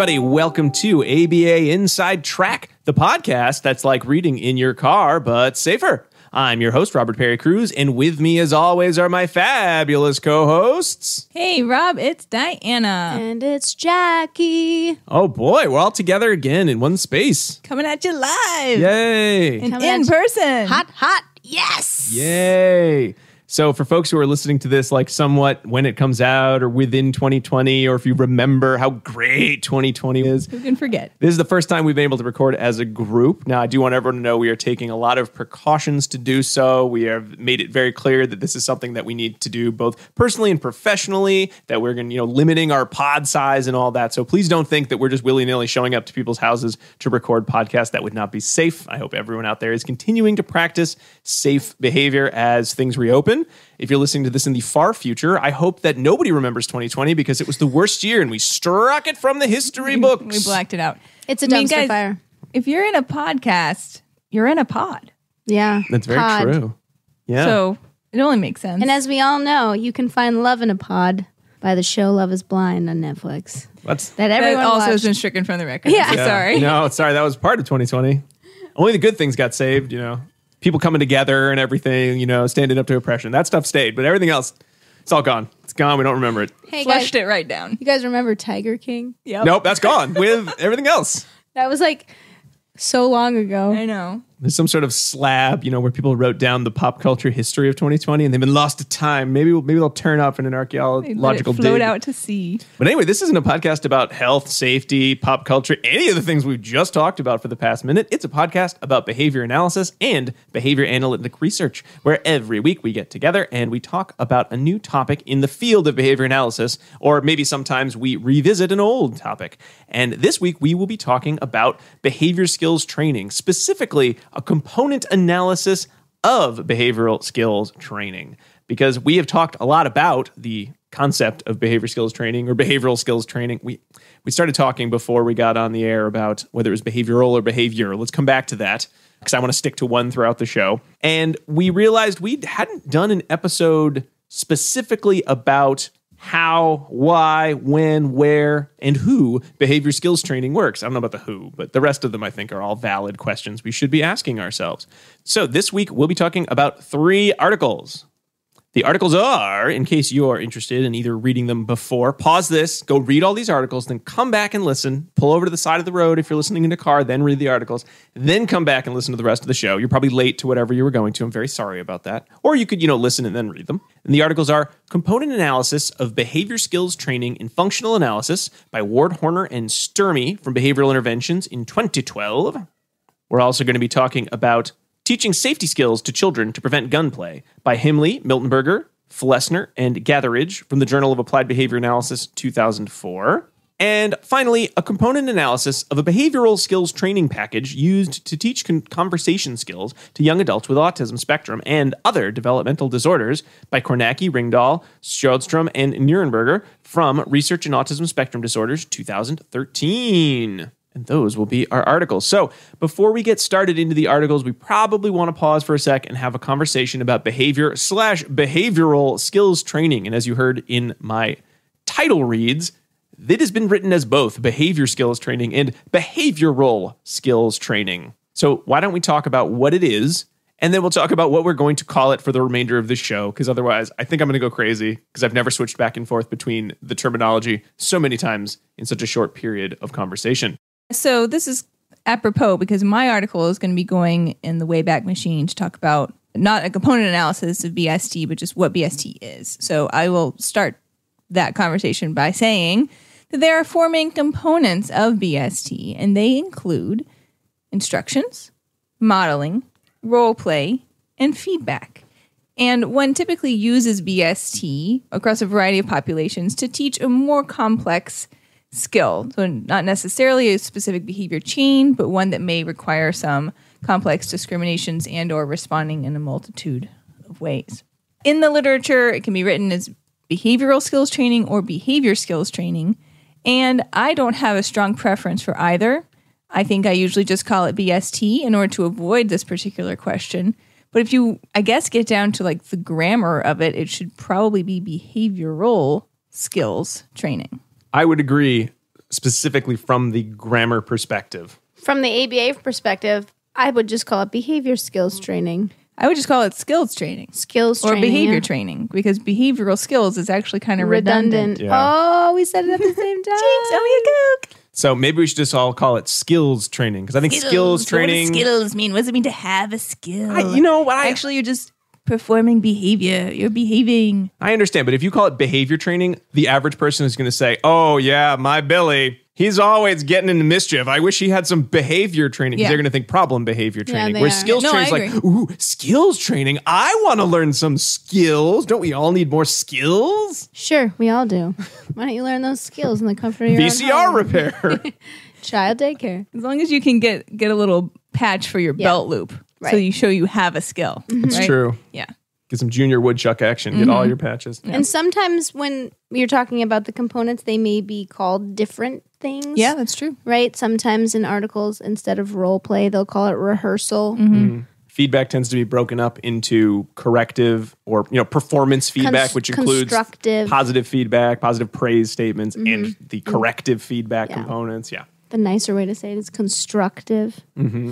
everybody. Welcome to ABA Inside Track, the podcast that's like reading in your car, but safer. I'm your host, Robert Perry Cruz, and with me, as always, are my fabulous co hosts. Hey, Rob, it's Diana. And it's Jackie. Oh, boy, we're all together again in one space. Coming at you live. Yay. And in person. Hot, hot, yes. Yay. So for folks who are listening to this, like somewhat when it comes out or within 2020, or if you remember how great 2020 is, who can forget? This is the first time we've been able to record as a group. Now, I do want everyone to know we are taking a lot of precautions to do so. We have made it very clear that this is something that we need to do both personally and professionally. That we're going to, you know, limiting our pod size and all that. So please don't think that we're just willy nilly showing up to people's houses to record podcasts. That would not be safe. I hope everyone out there is continuing to practice safe behavior as things reopen. 2011. If you're listening to this in the far future, I hope that nobody remembers 2020 because it was the worst year and we struck it from the history books. we blacked it out. It's a dumpster I mean, guys, fire. If you're in a podcast, you're in a pod. Yeah. That's very pod. true. Yeah. So it only makes sense. And as we all know, you can find love in a pod by the show Love Is Blind on Netflix. That's that everyone that also watched. has been stricken from the record. Yeah, yeah. sorry. No, sorry, that was part of 2020. Only the good things got saved, you know people coming together and everything, you know, standing up to oppression. That stuff stayed, but everything else, it's all gone. It's gone. We don't remember it. Hey, Flushed guys, it right down. You guys remember Tiger King? Yep. Nope, that's gone with everything else. That was like so long ago. I know there's some sort of slab, you know, where people wrote down the pop culture history of 2020, and they've been lost to time. Maybe maybe they'll turn up in an archaeological float dig. out to sea. But anyway, this isn't a podcast about health, safety, pop culture, any of the things we've just talked about for the past minute. It's a podcast about behavior analysis and behavior analytic research, where every week we get together and we talk about a new topic in the field of behavior analysis, or maybe sometimes we revisit an old topic. And this week we will be talking about behavior skills training, specifically a component analysis of behavioral skills training because we have talked a lot about the concept of behavior skills training or behavioral skills training. We we started talking before we got on the air about whether it was behavioral or behavior. Let's come back to that because I want to stick to one throughout the show. And we realized we hadn't done an episode specifically about how, why, when, where, and who behavior skills training works. I don't know about the who, but the rest of them I think are all valid questions we should be asking ourselves. So this week we'll be talking about three articles the articles are, in case you are interested in either reading them before, pause this, go read all these articles, then come back and listen. Pull over to the side of the road if you're listening in a car, then read the articles, then come back and listen to the rest of the show. You're probably late to whatever you were going to. I'm very sorry about that. Or you could, you know, listen and then read them. And the articles are Component Analysis of Behavior Skills Training in Functional Analysis by Ward Horner and Sturmey from Behavioral Interventions in 2012. We're also going to be talking about Teaching Safety Skills to Children to Prevent Gunplay by Himley, Miltenberger, Flessner, and Gatheridge from the Journal of Applied Behavior Analysis 2004. And finally, a component analysis of a behavioral skills training package used to teach con- conversation skills to young adults with autism spectrum and other developmental disorders by Kornacki, Ringdahl, Schodstrom, and Nierenberger from Research in Autism Spectrum Disorders 2013. And those will be our articles. So, before we get started into the articles, we probably want to pause for a sec and have a conversation about behavior slash behavioral skills training. And as you heard in my title reads, it has been written as both behavior skills training and behavioral skills training. So, why don't we talk about what it is? And then we'll talk about what we're going to call it for the remainder of the show, because otherwise, I think I'm going to go crazy because I've never switched back and forth between the terminology so many times in such a short period of conversation. So this is apropos because my article is going to be going in the Wayback Machine to talk about not a component analysis of BST, but just what BST is. So I will start that conversation by saying that there are four main components of BST, and they include instructions, modeling, role play, and feedback. And one typically uses BST across a variety of populations to teach a more complex skill. So, not necessarily a specific behavior chain, but one that may require some complex discriminations and or responding in a multitude of ways. In the literature, it can be written as behavioral skills training or behavior skills training, and I don't have a strong preference for either. I think I usually just call it BST in order to avoid this particular question. But if you, I guess, get down to like the grammar of it, it should probably be behavioral skills training. I would agree specifically from the grammar perspective. From the ABA perspective, I would just call it behavior skills training. I would just call it skills training. Skills or behavior yeah. training because behavioral skills is actually kind of redundant. redundant. Yeah. Oh, we said it at the same time. Jinx, oh, you cook. So maybe we should just all call it skills training because I think skills, skills training. What does skills mean? What does it mean to have a skill? I, you know what? I, actually, you just performing behavior. You're behaving. I understand, but if you call it behavior training, the average person is going to say, "Oh yeah, my Billy, he's always getting into mischief. I wish he had some behavior training." Yeah. They're going to think problem behavior training. Where skills No, training is like, "Ooh, skills training. I want to learn some skills. Don't we all need more skills?" Sure, we all do. Why don't you learn those skills in the comfort of your own home? repair. Child daycare. As long as you can get get a little patch for your belt loop. Right. So you show you have a skill. Mm-hmm. It's right? true. Yeah. Get some junior woodchuck action. Get all mm-hmm. your patches. Yeah. And sometimes when you're talking about the components, they may be called different things. Yeah, that's true. Right? Sometimes in articles, instead of role play, they'll call it rehearsal. Mm-hmm. Mm. Feedback tends to be broken up into corrective or you know performance feedback, which includes constructive. positive feedback, positive praise statements, and the corrective feedback Yeah. components. Yeah. The nicer way to say it is constructive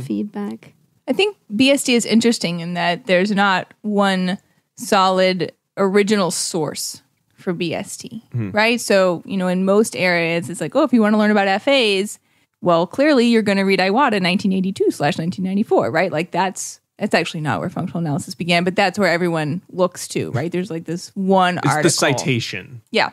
feedback. I think BSD is interesting in that there's not one solid original source for BST, mm-hmm. right? So, you know, in most areas, it's like, oh, if you want to learn about FAs, well, clearly you're going to read Iwata 1982 slash 1994, right? Like that's that's actually not where functional analysis began, but that's where everyone looks to, right? There's like this one it's article. the citation. Yeah.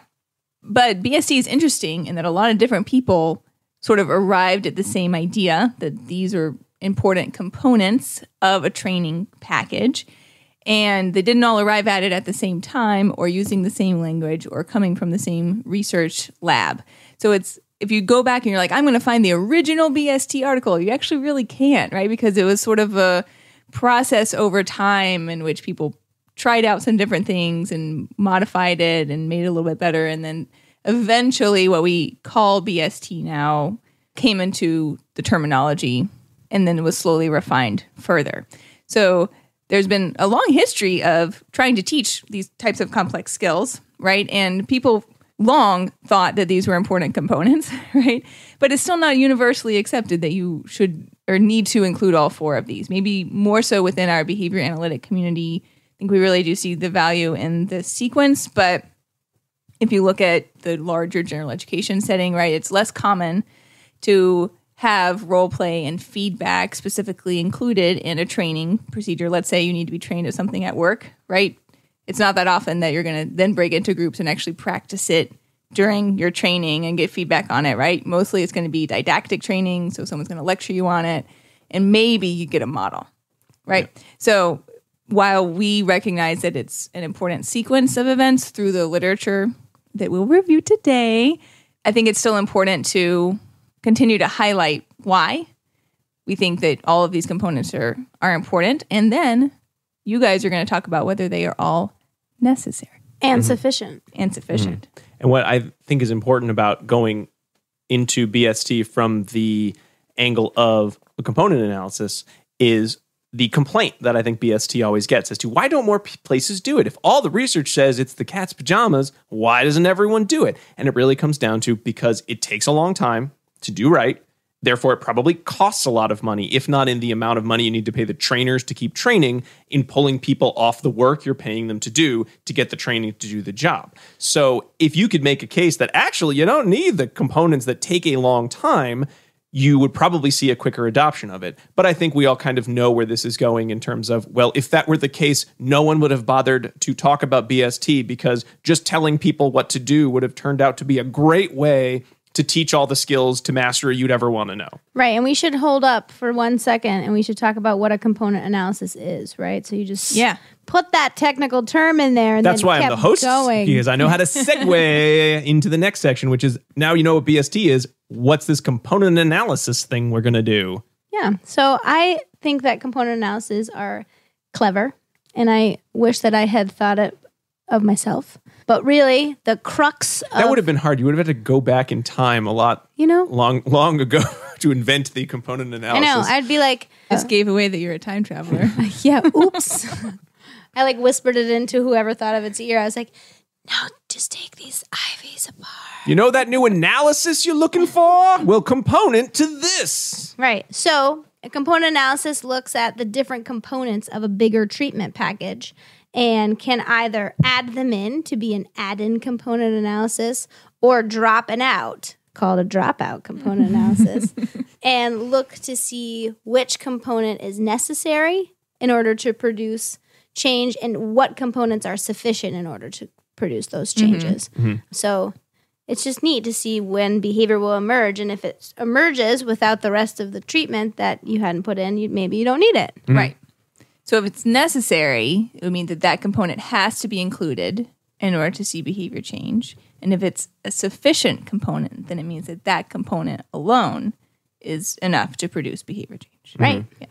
But BSD is interesting in that a lot of different people sort of arrived at the same idea that these are important components of a training package. And they didn't all arrive at it at the same time or using the same language or coming from the same research lab. So it's if you go back and you're like, I'm going to find the original BST article, you actually really can't, right? Because it was sort of a process over time in which people tried out some different things and modified it and made it a little bit better. And then eventually, what we call BST now came into the terminology and then was slowly refined further. So there's been a long history of trying to teach these types of complex skills, right? And people long thought that these were important components, right? But it's still not universally accepted that you should or need to include all four of these. Maybe more so within our behavior analytic community. I think we really do see the value in the sequence, but if you look at the larger general education setting, right, it's less common to have role play and feedback specifically included in a training procedure. Let's say you need to be trained at something at work, right? It's not that often that you're going to then break into groups and actually practice it during your training and get feedback on it, right? Mostly it's going to be didactic training, so someone's going to lecture you on it, and maybe you get a model, right? Yeah. So while we recognize that it's an important sequence of events through the literature that we'll review today, I think it's still important to continue to highlight why we think that all of these components are, are important. And then you guys are going to talk about whether they are all necessary and mm-hmm. sufficient. And sufficient. Mm-hmm. And what I think is important about going into BST from the angle of a component analysis is the complaint that I think BST always gets as to why don't more places do it? If all the research says it's the cat's pajamas, why doesn't everyone do it? And it really comes down to because it takes a long time to do right. Therefore, it probably costs a lot of money, if not in the amount of money you need to pay the trainers to keep training in pulling people off the work you're paying them to do to get the training to do the job. So, if you could make a case that actually you don't need the components that take a long time, you would probably see a quicker adoption of it. But I think we all kind of know where this is going in terms of, well, if that were the case, no one would have bothered to talk about BST because just telling people what to do would have turned out to be a great way to teach all the skills to mastery you'd ever want to know. Right. And we should hold up for one second and we should talk about what a component analysis is, right? So you just yeah. put that technical term in there. And That's why I'm the host going. because I know how to segue into the next section, which is now you know what BST is. What's this component analysis thing we're going to do? Yeah. So I think that component analyses are clever and I wish that I had thought it of myself. But really, the crux of That would have been hard. You would have had to go back in time a lot you know long long ago to invent the component I analysis. know. I'd be like, Just uh, gave away that you're a time traveler. yeah, oops. I like whispered it into whoever thought of its ear. I was like, now just take these ivies apart. you know that new analysis you're looking for? Well, component to this. Right. So a component analysis looks at the different components of a bigger treatment package and can either add them in to be an add in component analysis or drop an out called a dropout component analysis and look to see which component is necessary in order to produce change and what components are sufficient in order to produce those mm-hmm. changes. Mm-hmm. So it's just neat to see when behavior will emerge and if it emerges without the rest of the treatment that you hadn't put in, you, maybe you don't need it. Mm-hmm. Right. So if it's necessary, it would mean that that component has to be included in order to see behavior change. And if it's a sufficient component, then it means that that component alone is enough to produce behavior change, mm-hmm. right? Mm-hmm. Yeah.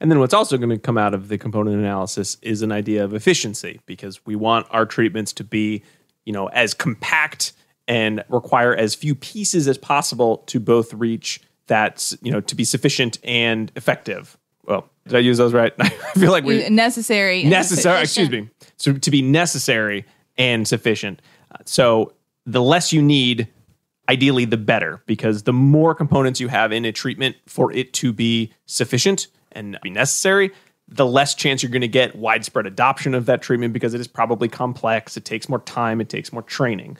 And then what's also going to come out of the component analysis is an idea of efficiency because we want our treatments to be, you know, as compact and require as few pieces as possible to both reach that, you know, to be sufficient and effective well, did I use those right? I feel like we necessary, necessary. Excuse me. So to be necessary and sufficient. So the less you need, ideally, the better, because the more components you have in a treatment for it to be sufficient and be necessary, the less chance you're going to get widespread adoption of that treatment because it is probably complex. It takes more time. It takes more training.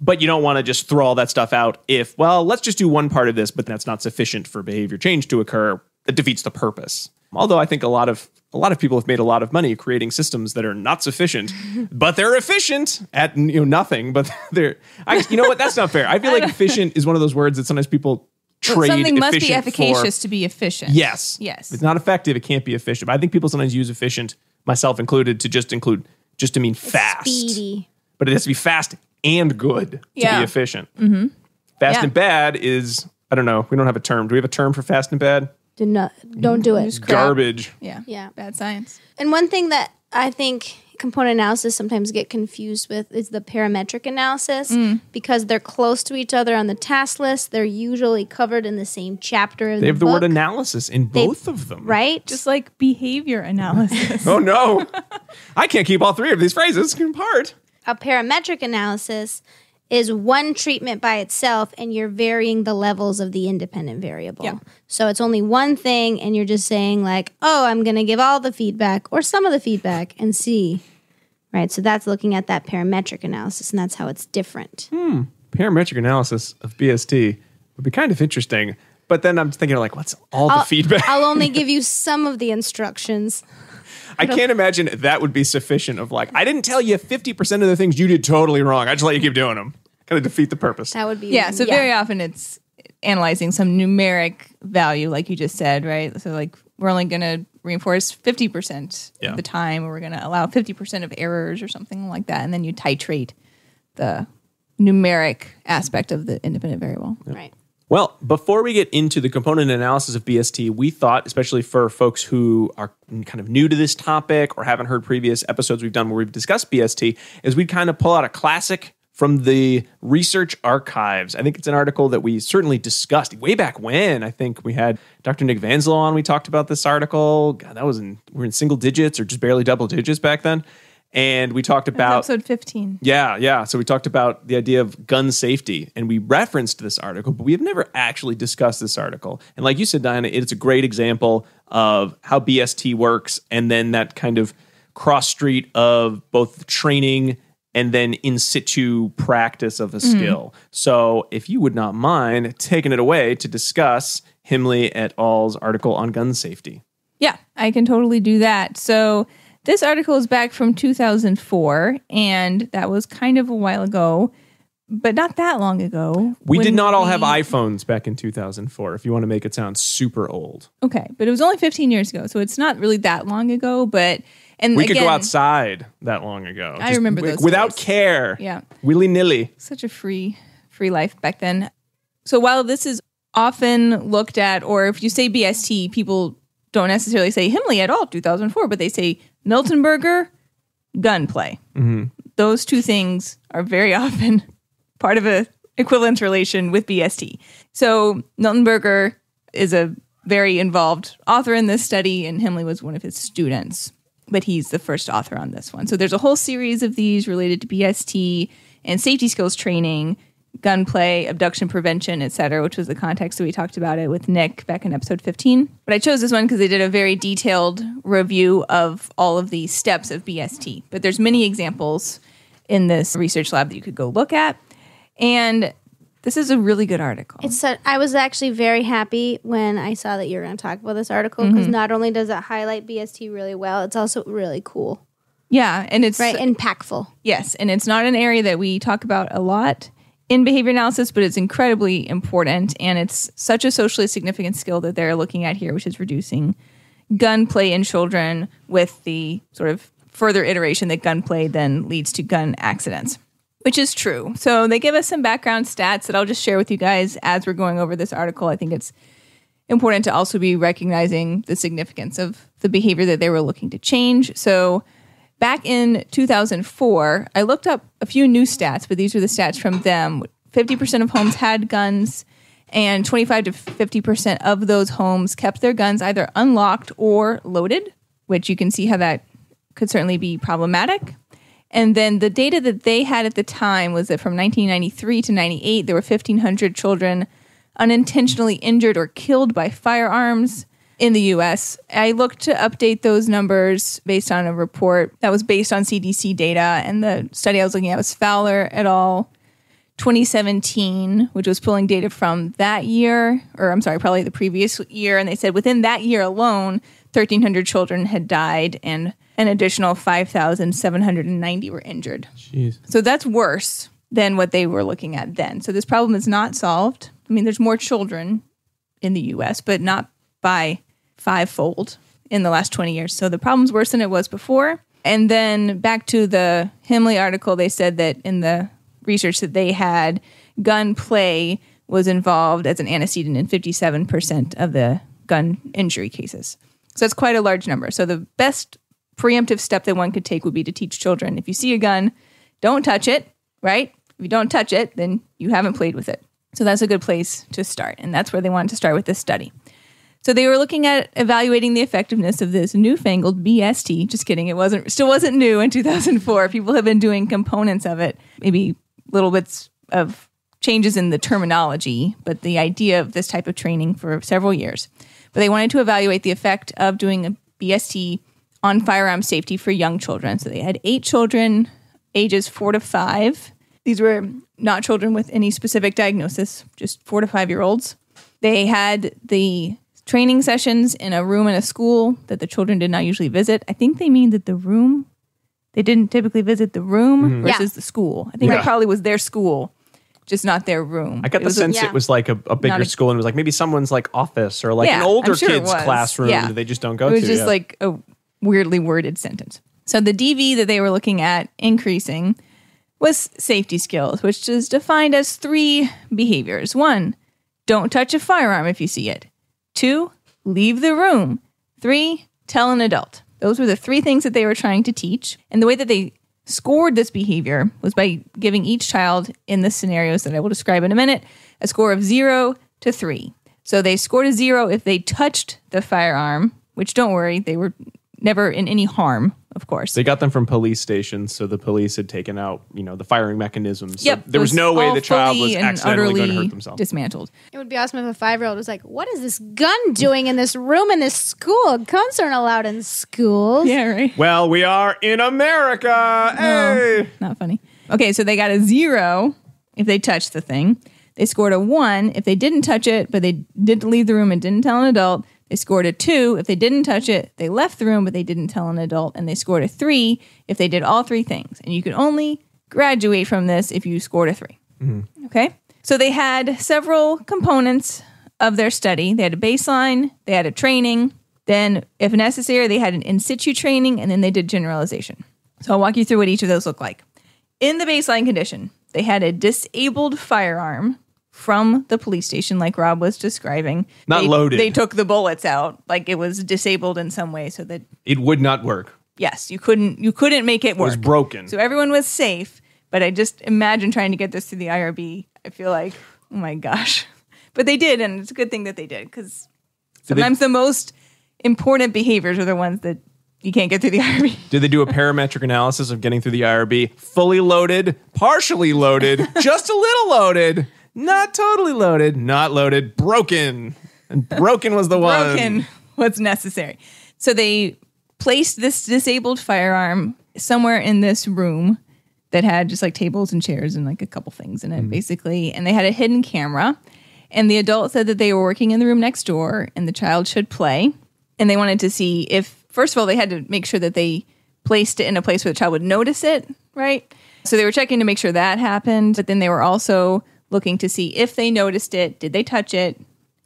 But you don't want to just throw all that stuff out if, well, let's just do one part of this, but that's not sufficient for behavior change to occur that defeats the purpose. Although I think a lot of a lot of people have made a lot of money creating systems that are not sufficient, but they're efficient at you know nothing. But they're I, you know what? That's not fair. I feel like efficient is one of those words that sometimes people trade. something must be efficacious for, to be efficient. Yes, yes. If it's not effective. It can't be efficient. But I think people sometimes use efficient, myself included, to just include just to mean it's fast. Speedy. But it has to be fast and good yeah. to be efficient. Mm-hmm. Fast yeah. and bad is I don't know. We don't have a term. Do we have a term for fast and bad? do not don't do it. Garbage. Yeah. Yeah. Bad science. And one thing that I think component analysis sometimes get confused with is the parametric analysis mm. because they're close to each other on the task list. They're usually covered in the same chapter. They have the, word analysis in they, both of them, right? Just like behavior analysis. oh no, I can't keep all three of these phrases apart. A parametric analysis is one treatment by itself and you're varying the levels of the independent variable. Yeah. So it's only one thing and you're just saying like, "Oh, I'm going to give all the feedback or some of the feedback and see." Right? So that's looking at that parametric analysis and that's how it's different. Hmm. Parametric analysis of BST would be kind of interesting. But then I'm thinking like, what's all I'll, the feedback? I'll only give you some of the instructions. I can't imagine that would be sufficient of like, I didn't tell you 50% of the things you did totally wrong. I just let you keep doing them kind of defeat the purpose. That would be yeah. So yeah. very often it's analyzing some numeric value, like you just said, right? So like we're only going to reinforce fifty percent of the time, or we're going to allow fifty percent of errors or something like that, and then you titrate the numeric aspect of the independent variable. Yep. Right. Well, before we get into the component analysis of BST, we thought, especially for folks who are kind of new to this topic or haven't heard previous episodes we've done where we've discussed BST, is we'd kind of pull out a classic from the research archives. I think it's an article that we certainly discussed way back when. I think we had Dr. Nick Vanzlo on. We talked about this article. God, that was in we we're in single digits or just barely double digits back then. And we talked about episode 15. Yeah, yeah. So we talked about the idea of gun safety and we referenced this article, but we have never actually discussed this article. And like you said, Diana, it's a great example of how BST works and then that kind of cross street of both training and then in situ practice of a skill. So, if you would not mind taking it away to discuss Himley et al.'s article on gun safety. Yeah, I can totally do that. So, this article is back from 2004, and that was kind of a while ago, but not that long ago. We did not all we... have iPhones back in 2004, if you want to make it sound super old. Okay, but it was only 15 years ago, so it's not really that long ago, but and we again, could go outside that long ago. I remember w- without days. care. Yeah, willy nilly. Such a free, free life back then. So while this is often looked at, or if you say BST, people don't necessarily say Himley at all, 2004, but they say Miltonberger, gunplay. Mm-hmm. Those two things are very often part of a equivalence relation with BST. So Miltonberger is a very involved author in this study, and Himley was one of his students but he's the first author on this one. So there's a whole series of these related to BST and safety skills training, gunplay, abduction prevention, etc., which was the context that we talked about it with Nick back in episode 15. But I chose this one because they did a very detailed review of all of the steps of BST. But there's many examples in this research lab that you could go look at. And this is a really good article. It's I was actually very happy when I saw that you were going to talk about this article because mm-hmm. not only does it highlight BST really well, it's also really cool. Yeah, and it's right impactful. Yes, and it's not an area that we talk about a lot in behavior analysis, but it's incredibly important and it's such a socially significant skill that they're looking at here, which is reducing gunplay in children with the sort of further iteration that gunplay then leads to gun accidents which is true. So they give us some background stats that I'll just share with you guys as we're going over this article. I think it's important to also be recognizing the significance of the behavior that they were looking to change. So back in 2004, I looked up a few new stats, but these were the stats from them. 50% of homes had guns, and 25 to 50% of those homes kept their guns either unlocked or loaded, which you can see how that could certainly be problematic. And then the data that they had at the time was that from 1993 to 98, there were 1,500 children unintentionally injured or killed by firearms in the US. I looked to update those numbers based on a report that was based on CDC data. And the study I was looking at was Fowler et al. 2017, which was pulling data from that year, or I'm sorry, probably the previous year. And they said within that year alone, 1,300 children had died and an additional 5,790 were injured. Jeez. So that's worse than what they were looking at then. So this problem is not solved. I mean, there's more children in the US, but not by fivefold in the last 20 years. So the problem's worse than it was before. And then back to the Himley article, they said that in the research that they had, gun play was involved as an antecedent in 57% of the gun injury cases. So that's quite a large number. So the best preemptive step that one could take would be to teach children if you see a gun, don't touch it, right? If you don't touch it, then you haven't played with it. So that's a good place to start. And that's where they wanted to start with this study. So they were looking at evaluating the effectiveness of this newfangled BST. Just kidding, it wasn't still wasn't new in 2004. People have been doing components of it, maybe little bits of changes in the terminology, but the idea of this type of training for several years. But they wanted to evaluate the effect of doing a BST on firearm safety for young children. So they had eight children, ages four to five. These were not children with any specific diagnosis, just four to five year olds. They had the training sessions in a room in a school that the children did not usually visit. I think they mean that the room, they didn't typically visit the room mm-hmm. versus yeah. the school. I think yeah. probably was their school just not their room. I got it the sense a, yeah. it was like a, a bigger a, school and it was like maybe someone's like office or like yeah, an older sure kid's classroom yeah. that they just don't go to. It was to, just like a weirdly worded sentence. So the DV that they were looking at increasing was safety skills, which is defined as three behaviors. One, don't touch a firearm if you see it. Two, leave the room. Three, tell an adult. Those were the three things that they were trying to teach. And the way that they scored this behavior was by giving each child in the scenarios that I will describe in a minute a score of zero to three. So they scored a zero if they touched the firearm, which don't worry, they were never in any harm, of course. They got them from police stations, so the police had taken out, you know, the firing mechanisms. So yep, there was, was no way the child was accidentally going to hurt themselves. Dismantled. It would be awesome if a five-year-old was like, "What is this gun doing in this room in this school? Guns aren't allowed in schools." Yeah, right. Well, we are in America. Oh, hey, no, not funny. Okay, so they got a zero if they touched the thing. They scored a one if they didn't touch it, but they didn't leave the room and didn't tell an adult. They scored a two if they didn't touch it. They left the room, but they didn't tell an adult. And they scored a three if they did all three things. And you could only graduate from this if you scored a 3 mm-hmm. Okay. So they had several components of their study. They had a baseline, they had a training, then, if necessary, they had an in situ training, and then they did generalization. So I'll walk you through what each of those look like. In the baseline condition, they had a disabled firearm from the police station, like Rob was describing. Not they, loaded. They took the bullets out, like it was disabled in some way, so that it would not work. Yes, you couldn't. You couldn't make it work. It was broken. So everyone was safe. But I just imagine trying to get this through the IRB. I feel like, oh my gosh. But they did, and it's a good thing that they did because sometimes they, the most important behaviors are the ones that you can't get through the IRB. Did they do a parametric analysis of getting through the IRB? Fully loaded, partially loaded, just a little loaded. Not totally loaded, not loaded, broken. And broken was the one. Broken was necessary. So they placed this disabled firearm somewhere in this room that had just like tables and chairs and like a couple things in it, mm-hmm. basically. And they had a hidden camera. And the adult said that they were working in the room next door and the child should play. And they wanted to see if, first of all, they had to make sure that they placed it in a place where the child would notice it, right? So they were checking to make sure that happened. But then they were also looking to see if they noticed it, did they touch it,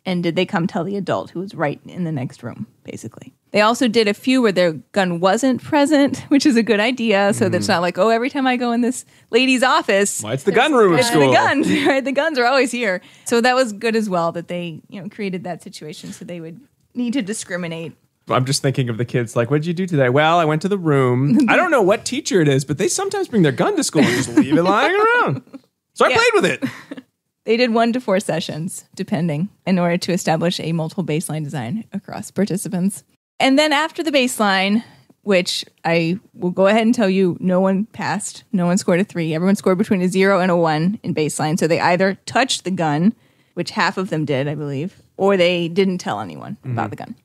and did they come tell the adult who was right in the next room, basically. They also did a few where their gun wasn't present, which is a good idea. So mm. that's not like, oh, every time I go in this lady's office, well, it's the gun room it's, school. The guns, right? The guns are always here. So that was good as well that they, you know, created that situation so they would need to discriminate. I'm just thinking of the kids like, what did you do today? Well, I went to the room. I don't know what teacher it is, but they sometimes bring their gun to school and just leave it lying around. So yeah. I played with it. they did one to four sessions, depending, in order to establish a multiple baseline design across participants. And then after the baseline, which I will go ahead and tell you, no one passed, no one scored a three. Everyone scored between a zero and a one in baseline. So they either touched the gun, which half of them did, I believe, or they didn't tell anyone mm-hmm. about the gun.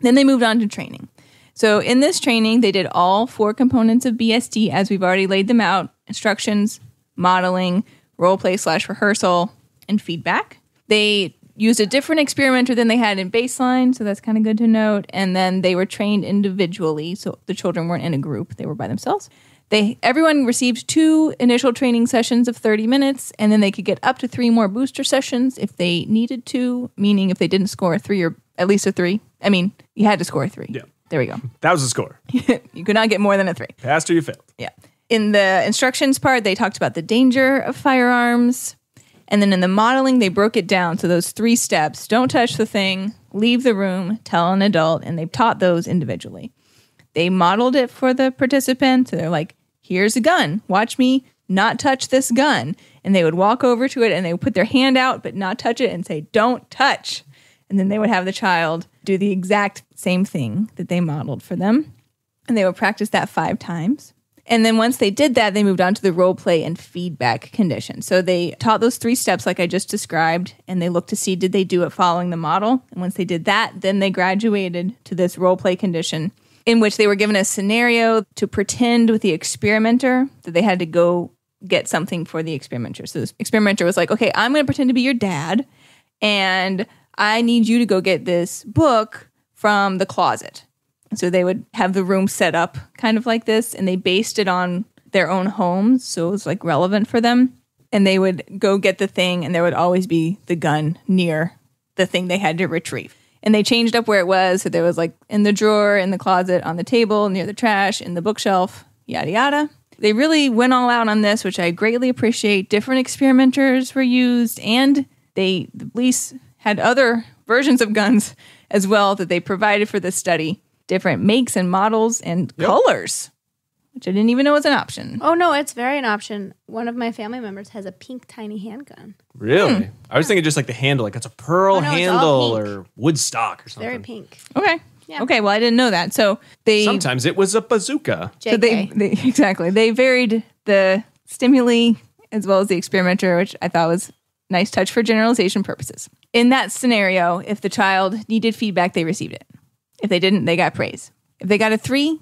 Then they moved on to training. So in this training, they did all four components of BSD as we've already laid them out instructions, modeling, role play slash rehearsal, and feedback. They used a different experimenter than they had in baseline, so that's kind of good to note. And then they were trained individually, so the children weren't in a group; they were by themselves. They everyone received two initial training sessions of 30 minutes, and then they could get up to three more booster sessions if they needed to, meaning if they didn't score a three or at least a three. I mean, you had to score a three. Yeah. There we go. That was the score. you could not get more than a three. Passed or you failed. Yeah in the instructions part, they talked about the danger of firearms. And then in the modeling, they broke it down. So those three steps don't touch the thing, leave the room, tell an adult. And they've taught those individually. They modeled it for the participant. So they're like, here's a gun. Watch me not touch this gun. And they would walk over to it and they would put their hand out, but not touch it and say, don't touch. And then they would have the child do the exact same thing that they modeled for them. And they would practice that five times. And then once they did that, they moved on to the role play and feedback condition. So they taught those three steps, like I just described, and they looked to see did they do it following the model. And once they did that, then they graduated to this role play condition in which they were given a scenario to pretend with the experimenter that they had to go get something for the experimenter. So the experimenter was like, okay, I'm going to pretend to be your dad, and I need you to go get this book from the closet. So they would have the room set up kind of like this, and they based it on their own homes. So it was like relevant for them. And they would go get the thing, and there would always be the gun near the thing they had to retrieve. And they changed up where it was. So there was like in the drawer, in the closet, on the table, near the trash, in the bookshelf, yada, yada. They really went all out on this, which I greatly appreciate. Different experimenters were used, and they, the police had other versions of guns as well that they provided for this study different makes and models and yep. colors, which I didn't even know was an option. Oh no, it's very an option. One of my family members has a pink tiny handgun. Really? Hmm. I was yeah. thinking just like the handle, like it's a pearl oh, no, handle or wood stock or something. Very pink. Okay. Yeah. Okay, well, I didn't know that. So they sometimes it was a bazooka. JK. So they, they exactly they varied the stimuli as well as the experimenter, which I thought was nice touch for generalization purposes. In that scenario, if the child needed feedback, they received it. If they didn't, they got praise. If they got a three,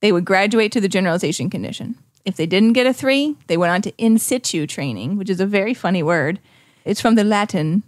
they would graduate to the generalization condition. If they didn't get a three, they went on to in situ training, which is a very funny word. It's from the Latin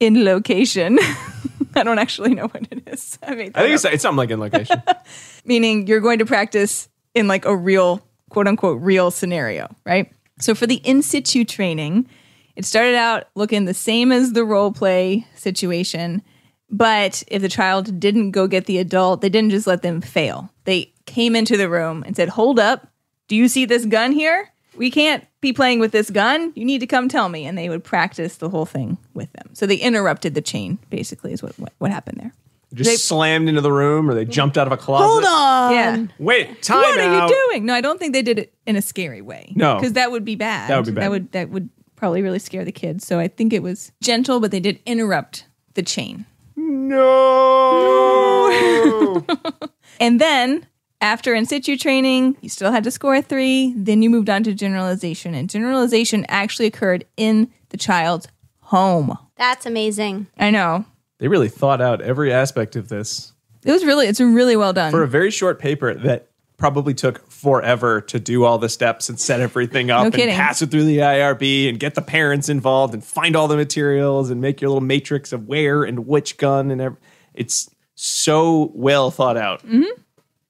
in location. I don't actually know what it is. I mean, I think it's, it's something like in location, meaning you're going to practice in like a real, quote unquote, real scenario, right? So for the in situ training, it started out looking the same as the role play situation. But if the child didn't go get the adult, they didn't just let them fail. They came into the room and said, Hold up, do you see this gun here? We can't be playing with this gun. You need to come tell me. And they would practice the whole thing with them. So they interrupted the chain, basically, is what, what, what happened there. Just they, slammed into the room or they jumped out of a closet. Hold on. Yeah. Wait, time What out. are you doing? No, I don't think they did it in a scary way. No. Because that would be bad. That would be bad. That would, that would probably really scare the kids. So I think it was gentle, but they did interrupt the chain. No. and then after in situ training, you still had to score a three. Then you moved on to generalization, and generalization actually occurred in the child's home. That's amazing. I know. They really thought out every aspect of this. It was really, it's really well done. For a very short paper that probably took forever to do all the steps and set everything up no and kidding. pass it through the IRB and get the parents involved and find all the materials and make your little matrix of where and which gun and it's so well thought out. Mm-hmm.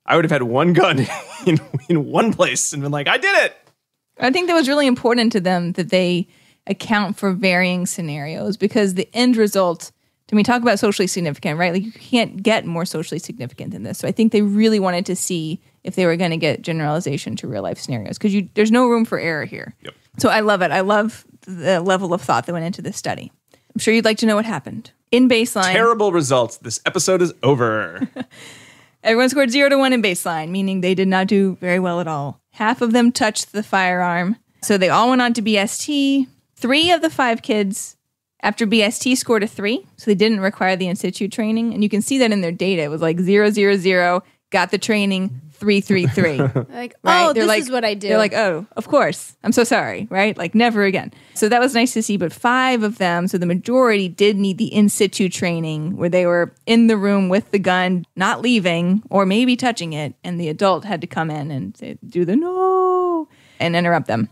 I would have had one gun in, in one place and been like, I did it. I think that was really important to them that they account for varying scenarios because the end result to me talk about socially significant right like you can't get more socially significant than this so i think they really wanted to see if they were going to get generalization to real life scenarios because there's no room for error here. Yep. So I love it. I love the level of thought that went into this study. I'm sure you'd like to know what happened. In baseline, terrible results. This episode is over. Everyone scored 0 to 1 in baseline, meaning they did not do very well at all. Half of them touched the firearm. So they all went on to BST. 3 of the 5 kids after BST scored a three, so they didn't require the in situ training. And you can see that in their data. It was like zero, zero, zero, got the training, 333. like, right? oh, they're this like, is what I do. They're like, oh, of course. I'm so sorry, right? Like, never again. So that was nice to see. But five of them, so the majority did need the in situ training where they were in the room with the gun, not leaving or maybe touching it. And the adult had to come in and say, do the no and interrupt them.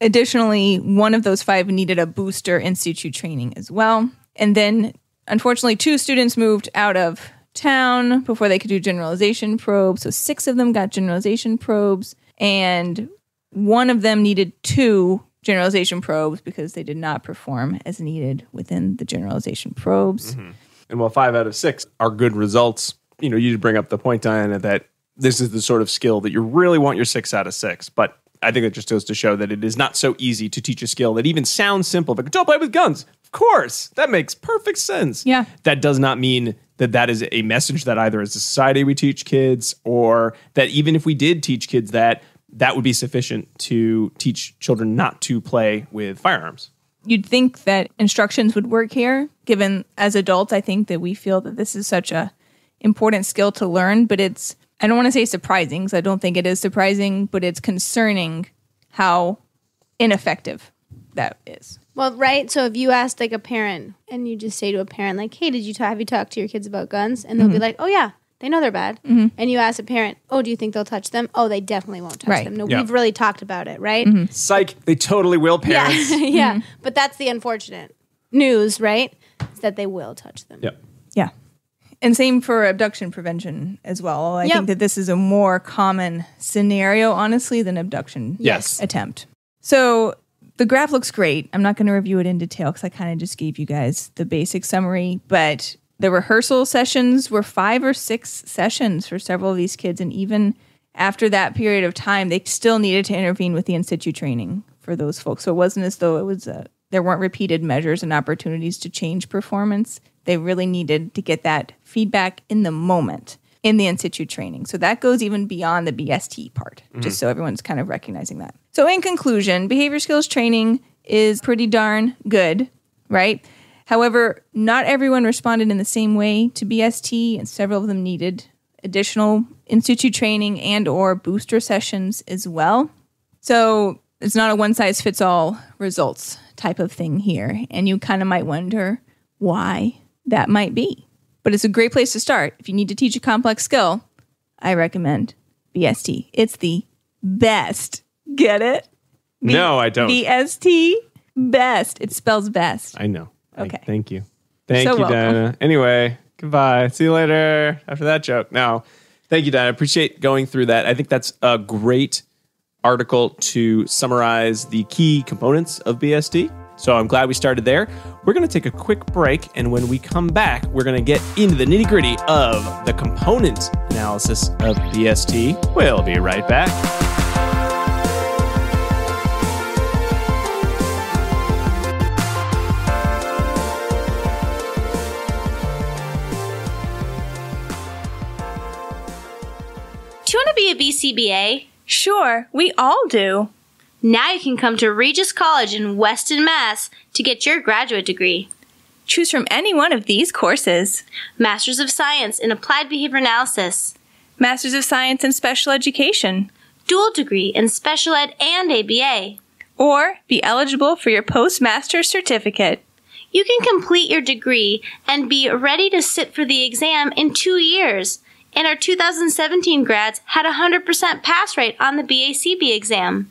Additionally, one of those five needed a booster in situ training as well. And then, unfortunately, two students moved out of town before they could do generalization probes. So six of them got generalization probes, and one of them needed two generalization probes because they did not perform as needed within the generalization probes. Mm-hmm. And while five out of six are good results, you know, you did bring up the point, Diana, that this is the sort of skill that you really want your six out of six. But I think it just goes to show that it is not so easy to teach a skill that even sounds simple. Like, don't play with guns course, that makes perfect sense. Yeah. That does not mean that that is a message that either as a society we teach kids or that even if we did teach kids that, that would be sufficient to teach children not to play with firearms. You'd think that instructions would work here, given as adults, I think that we feel that this is such a important skill to learn, but it's I don't want to say surprising because I don't think it is surprising, but it's concerning how ineffective that is. Well, right. So if you ask like a parent and you just say to a parent like, "Hey, did you have you talked to your kids about guns?" and they'll be mm-hmm. like, "Oh yeah, they know they're bad." Mm-hmm. And you ask a parent, "Oh, do you think they'll touch them?" "Oh, they definitely won't touch Right. them." No, Yeah. we've really talked about it, right? Mm-hmm. Psych, they totally will, Yeah, parents. yeah. But that's the unfortunate news, right? Is that they will touch them. Yeah, Yeah. And same for abduction prevention as well. I Yep. think that this is a more common scenario, honestly, than abduction Yes. attempt. So the graph looks great. I'm not going to review it in detail because I kind of just gave you guys the basic summary. But the rehearsal sessions were five or six sessions for several of these kids. And even after that period of time, they still needed to intervene with the in situ training for those folks. So it wasn't as though it was a, there weren't repeated measures and opportunities to change performance. They really needed to get that feedback in the moment in the in situ training. So that goes even beyond the BST part, mm-hmm. just so everyone's kind of recognizing that. So, in conclusion, behavior skills training is pretty darn good, right? However, not everyone responded in the same way to BST, and several of them needed additional institute training and or booster sessions as well. So, it's not a one size fits all results type of thing here, and you kind of might wonder why that might be. But it's a great place to start. If you need to teach a complex skill, I recommend BST. It's the best. Get it? B- no, I don't. BST best. It spells best. I know. Okay. I, thank you. Thank so you, welcome. Dana. Anyway, goodbye. See you later after that joke. Now, thank you, Dana. I appreciate going through that. I think that's a great article to summarize the key components of BSD. So I'm glad we started there. We're going to take a quick break. And when we come back, we're going to get into the nitty gritty of the component analysis of BST. We'll be right back. be a BCBA? Sure, we all do. Now you can come to Regis College in Weston, Mass to get your graduate degree. Choose from any one of these courses Masters of Science in Applied Behavior Analysis, Masters of Science in Special Education, Dual Degree in Special Ed and ABA, or be eligible for your Postmaster's Certificate. You can complete your degree and be ready to sit for the exam in two years and our 2017 grads had a 100% pass rate on the BACB exam.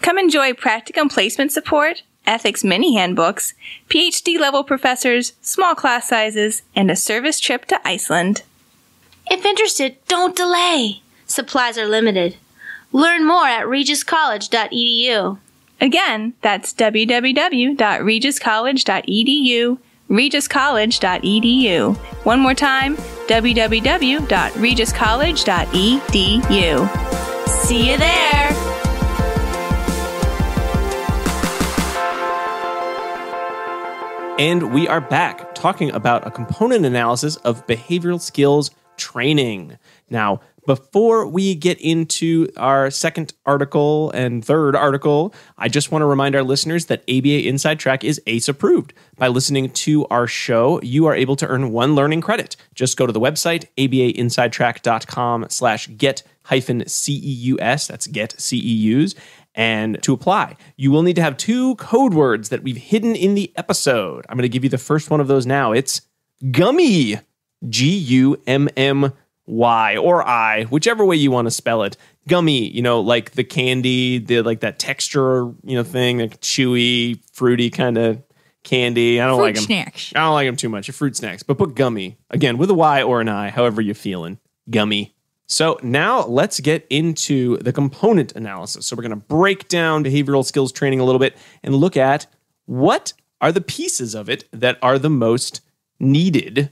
Come enjoy practicum placement support, ethics mini handbooks, PhD level professors, small class sizes, and a service trip to Iceland. If interested, don't delay. Supplies are limited. Learn more at regiscollege.edu. Again, that's www.regiscollege.edu regiscollege.edu. One more time, www.regiscollege.edu. See you there! And we are back talking about a component analysis of behavioral skills training. Now, before we get into our second article and third article, I just want to remind our listeners that ABA Inside Track is ACE approved. By listening to our show, you are able to earn one learning credit. Just go to the website, abainsidetrack.com slash get hyphen CEUS, that's get CEUs, and to apply. You will need to have two code words that we've hidden in the episode. I'm going to give you the first one of those now. It's gummy, G U M M Y or I, whichever way you want to spell it. Gummy, you know, like the candy, the like that texture, you know, thing, like chewy, fruity kind of candy. I don't fruit like them. Snacks. I don't like them too much. fruit snacks, but put gummy again with a Y or an I, however you're feeling. Gummy. So now let's get into the component analysis. So we're going to break down behavioral skills training a little bit and look at what are the pieces of it that are the most needed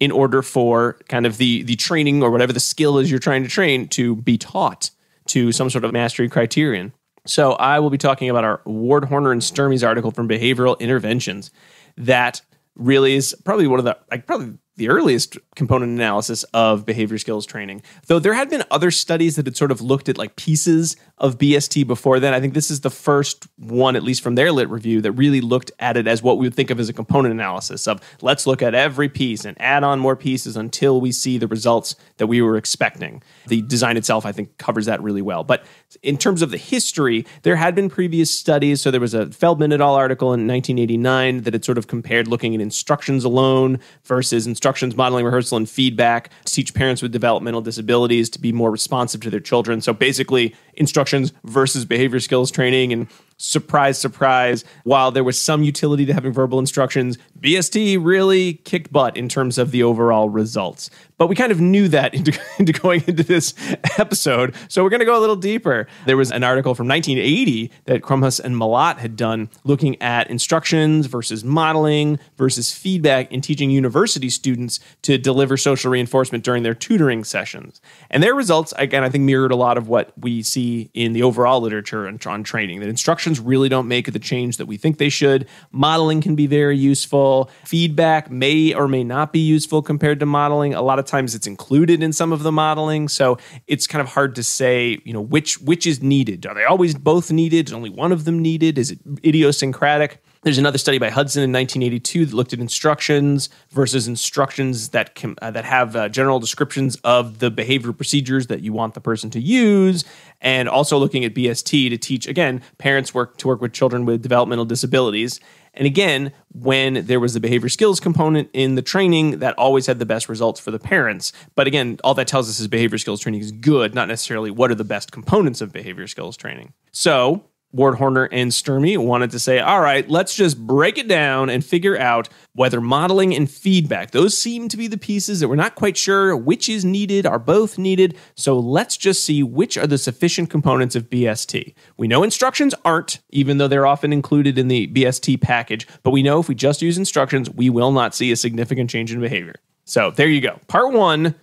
in order for kind of the the training or whatever the skill is you're trying to train to be taught to some sort of mastery criterion. So I will be talking about our Ward Horner and Sturmey's article from Behavioral Interventions that really is probably one of the like probably the earliest component analysis of behavior skills training. Though there had been other studies that had sort of looked at like pieces of BST before then. I think this is the first one, at least from their lit review, that really looked at it as what we would think of as a component analysis of let's look at every piece and add on more pieces until we see the results that we were expecting. The design itself, I think, covers that really well. But in terms of the history, there had been previous studies. So there was a Feldman et al. article in 1989 that had sort of compared looking at instructions alone versus instructions instructions, modeling, rehearsal, and feedback to teach parents with developmental disabilities to be more responsive to their children. So basically, instructions versus behavior skills training and surprise, surprise, while there was some utility to having verbal instructions, BST really kicked butt in terms of the overall results. But we kind of knew that into, into going into this episode. So we're going to go a little deeper. There was an article from 1980 that Krumhus and Malat had done looking at instructions versus modeling versus feedback in teaching university students to deliver social reinforcement during their tutoring sessions. And their results, again, I think mirrored a lot of what we see in the overall literature on, on training, that instruction instructions really don't make the change that we think they should. Modeling can be very useful. Feedback may or may not be useful compared to modeling. A lot of times it's included in some of the modeling, so it's kind of hard to say, you know, which which is needed. Are they always both needed? Is only one of them needed? Is it idiosyncratic? There's another study by Hudson in 1982 that looked at instructions versus instructions that can, uh, that have uh, general descriptions of the behavior procedures that you want the person to use, and also looking at BST to teach again parents work to work with children with developmental disabilities. And again, when there was the behavior skills component in the training, that always had the best results for the parents. But again, all that tells us is behavior skills training is good, not necessarily what are the best components of behavior skills training. So Ward Horner and Sturmey wanted to say, all right, let's just break it down and figure out whether modeling and feedback, those seem to be the pieces that we're not quite sure which is needed, are both needed. So let's just see which are the sufficient components of BST. We know instructions aren't, even though they're often included in the BST package, but we know if we just use instructions, we will not see a significant change in behavior. So there you go. Part one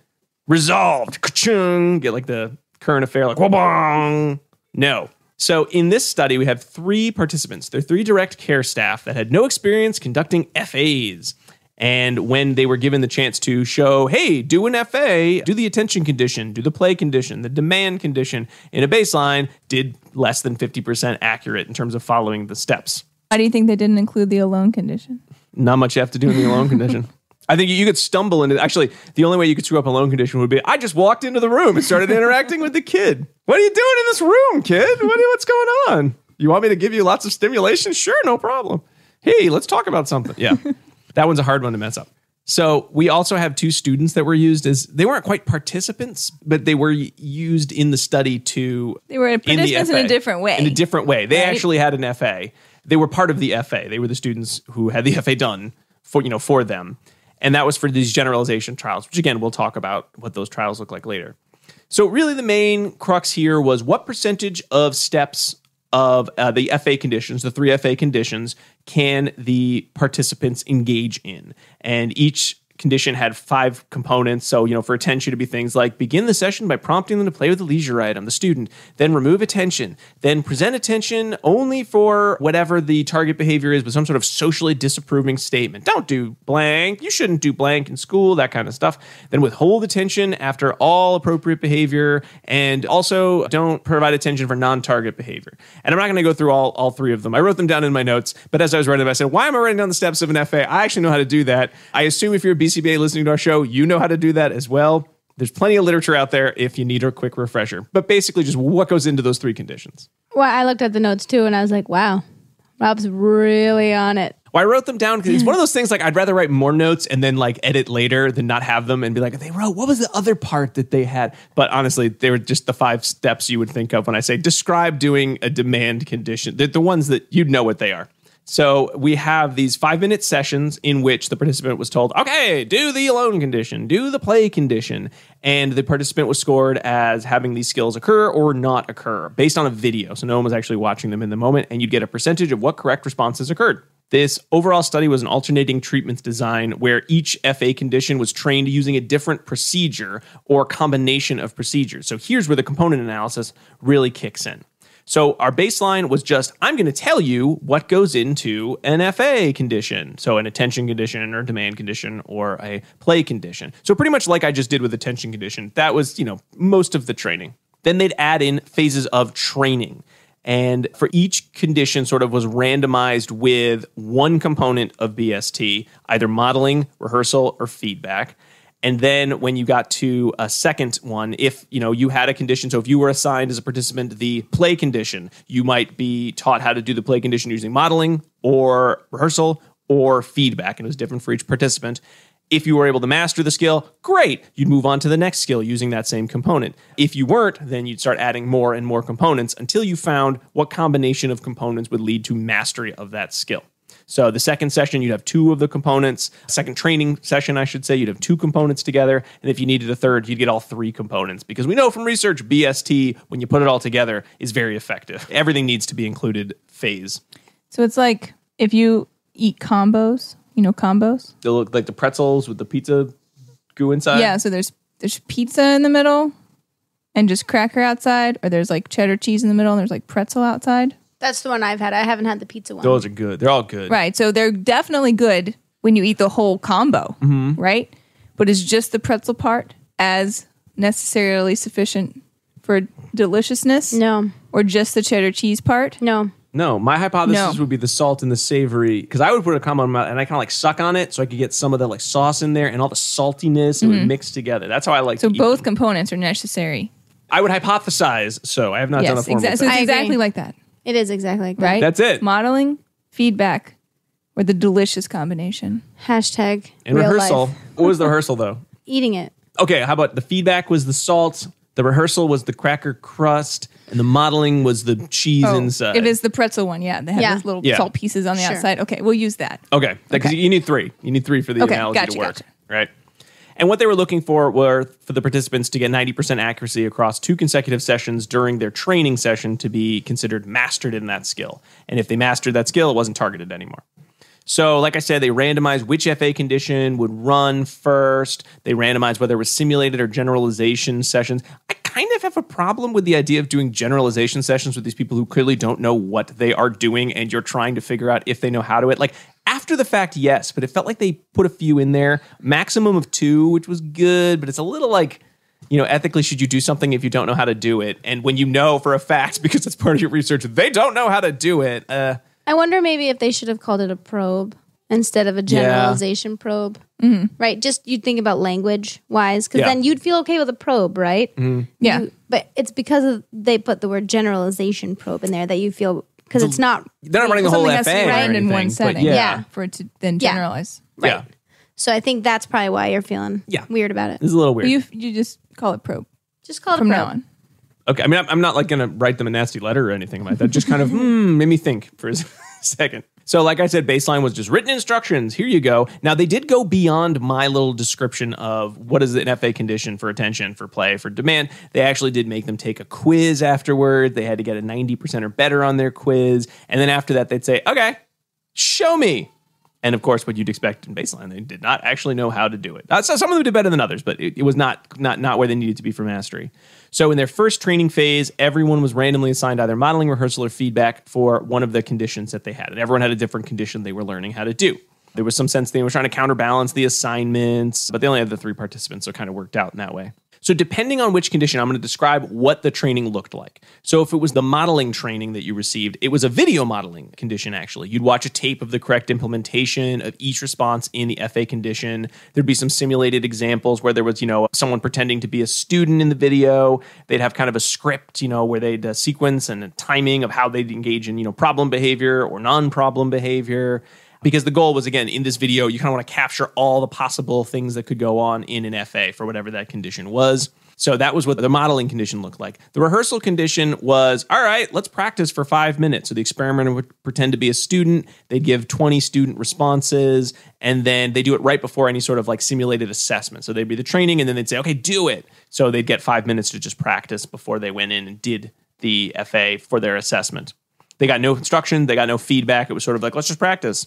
resolved. Ka-chung. Get like the current affair, like, bong. No, so, in this study, we have three participants. They're three direct care staff that had no experience conducting FAs. And when they were given the chance to show, hey, do an FA, do the attention condition, do the play condition, the demand condition in a baseline, did less than 50% accurate in terms of following the steps. Why do you think they didn't include the alone condition? Not much you have to do in the alone condition. I think you could stumble into actually the only way you could screw up a loan condition would be I just walked into the room and started interacting with the kid. What are you doing in this room, kid? What, what's going on? You want me to give you lots of stimulation? Sure, no problem. Hey, let's talk about something. Yeah. that one's a hard one to mess up. So we also have two students that were used as they weren't quite participants, but they were used in the study to they were participants in, in, a different way. In a different way, they right? actually had an FA. They were part of the FA. They were the students who had the FA done for you know for them and that was for these generalization trials, which again, we'll talk about what those trials look like later. So, really, the main crux here was what percentage of steps of uh, the FA conditions, the three FA conditions, can the participants engage in? And each condition had five components. So, you know, for attention to be things like begin the session by prompting them to play with a leisure item, the student, then remove attention, then present attention only for whatever the target behavior is, but some sort of socially disapproving statement. Don't do blank. You shouldn't do blank in school, that kind of stuff. Then withhold attention after all appropriate behavior. And also don't provide attention for non target behavior. And I'm not going to go through all, all three of them. I wrote them down in my notes, but as I was writing them, I said, why am I writing down the steps of an FA? I actually know how to do that. I assume if you're a BCBA listening to our show, you know how to do that as well. There's plenty of literature out there if you need a quick refresher. But basically, just what goes into those three conditions. Well, I looked at the notes too, and I was like, wow, Rob's really on it. Well, I wrote them down because it's one of those things like I'd rather write more notes and then like edit later than not have them and be like, they wrote, what was the other part that they had? But honestly, they were just the five steps you would think of when I say describe doing a demand condition. the ones that you know what they are. So we have these five minute sessions in which the participant was told, okay, do the alone condition, do the play condition. And the participant was scored as having these skills occur or not occur based on a video. So no one was actually watching them in the moment, and you'd get a percentage of what correct responses occurred. This overall study was an alternating treatments design where each FA condition was trained using a different procedure or combination of procedures. So here's where the component analysis really kicks in. So our baseline was just I'm going to tell you what goes into an FA condition. So an attention condition or demand condition or a play condition. So pretty much like I just did with attention condition, that was, you know, most of the training. Then they'd add in phases of training. And for each condition, sort of was randomized with one component of BST, either modeling, rehearsal, or feedback. And then when you got to a second one, if you know you had a condition, so if you were assigned as a participant the play condition, you might be taught how to do the play condition using modeling or rehearsal or feedback, and it was different for each participant. If you were able to master the skill, great, you'd move on to the next skill using that same component. If you weren't, then you'd start adding more and more components until you found what combination of components would lead to mastery of that skill. So the second session, you'd have two of the components. Second training session, I should say, you'd have two components together. And if you needed a third, you'd get all three components because we know from research, BST, when you put it all together, is very effective. Everything needs to be included phase. So it's like if you eat combos, you know, combos. They look like the pretzels with the pizza goo inside. Yeah. So there's there's pizza in the middle and just cracker outside, or there's like cheddar cheese in the middle and there's like pretzel outside. That's the one I've had. I haven't had the pizza one. Those are good. They're all good. Right. So they're definitely good when you eat the whole combo, mm-hmm. right? But is just the pretzel part as necessarily sufficient for deliciousness? No. Or just the cheddar cheese part? No. No, my hypothesis no. would be the salt and the savory because I would put a combo in my and I kind of like suck on it so I could get some of the like sauce in there and all the saltiness mm-hmm. it would mm-hmm. mix together. That's how I like. So both components are necessary. I would hypothesize. So I have not yes, done a formal. Exactly, so it's exactly like that. It is exactly like that. Right? That's it. Modeling, feedback, or the delicious combination. Hashtag And real rehearsal. life. What was the rehearsal though? Eating it. Okay, how about the feedback was the salt, the rehearsal was the cracker crust, and the modeling was the cheese oh, inside. It is the pretzel one, yeah. They have Yeah. those little Yeah. salt pieces on the Sure. outside. Okay, we'll use that. okay, because Okay. you need three. You need three for the Okay, analogy gotcha, to work, gotcha. right? And what they were looking for were for the participants to get 90% accuracy across two consecutive sessions during their training session to be considered mastered in that skill. And if they mastered that skill, it wasn't targeted anymore. So, like I said, they randomized which FA condition would run first. They randomized whether it was simulated or generalization sessions. I kind of have a problem with the idea of doing generalization sessions with these people who clearly don't know what they are doing and you're trying to figure out if they know how to it. Like, after the fact, yes, but it felt like they put a few in there. Maximum of two, which was good, but it's a little like, you know, ethically, should you do something if you don't know how to do it? And when you know for a fact, because it's part of your research, they don't know how to do it. Uh, I wonder maybe if they should have called it a probe instead of a generalization yeah. probe. Mm-hmm. Right? Just you'd think about language wise, because yeah. then you'd feel okay with a probe, right? Mm-hmm. Yeah. You, but it's because of, they put the word generalization probe in there that you feel because it's not they're not running the whole FA that's or in anything, one setting. Yeah. Yeah. for it to then Yeah. generalize. Right. Yeah. So I think that's probably why you're feeling Yeah. weird about it. It's a little weird. You you just call it probe Just call it from pro. now on. okay. I mean, I'm, I'm not like going to write them a nasty letter or anything like that. Just kind of, hmm, made me think for a second. So, like I said, baseline was just written instructions. Here you go. Now, they did go beyond my little description of what is an FA condition for attention, for play, for demand. They actually did make them take a quiz afterward. They had to get a 90% or better on their quiz. And then after that, they'd say, okay, show me. And of course, what you'd expect in baseline, they did not actually know how to do it. some of them did better than others, but it, it was not, not, not where they needed to be for mastery. So, in their first training phase, everyone was randomly assigned either modeling rehearsal or feedback for one of the conditions that they had. And everyone had a different condition they were learning how to do. There was some sense they were trying to counterbalance the assignments, but they only had the three participants, so it kind of worked out in that way. So, depending on which condition, I'm going to describe what the training looked like. So, if it was the modeling training that you received, it was a video modeling condition, actually. You'd watch a tape of the correct implementation of each response in the FA condition. There'd be some simulated examples where there was, you know, someone pretending to be a student in the video. They'd have kind of a script, you know, where they'd uh, sequence and timing of how they'd engage in, you know, problem behavior or non problem behavior because the goal was again in this video you kind of want to capture all the possible things that could go on in an FA for whatever that condition was. So that was what the modeling condition looked like. The rehearsal condition was all right, let's practice for five minutes. So the experimenter would pretend to be a student. They'd give 20 student responses, and then they do it right before any sort of like simulated assessment. So they'd be the training, and then they'd say, okay, do it. So they'd get five minutes to just practice before they went in and did the FA for their assessment. They got no instruction, they got no feedback. It was sort of like, let's just practice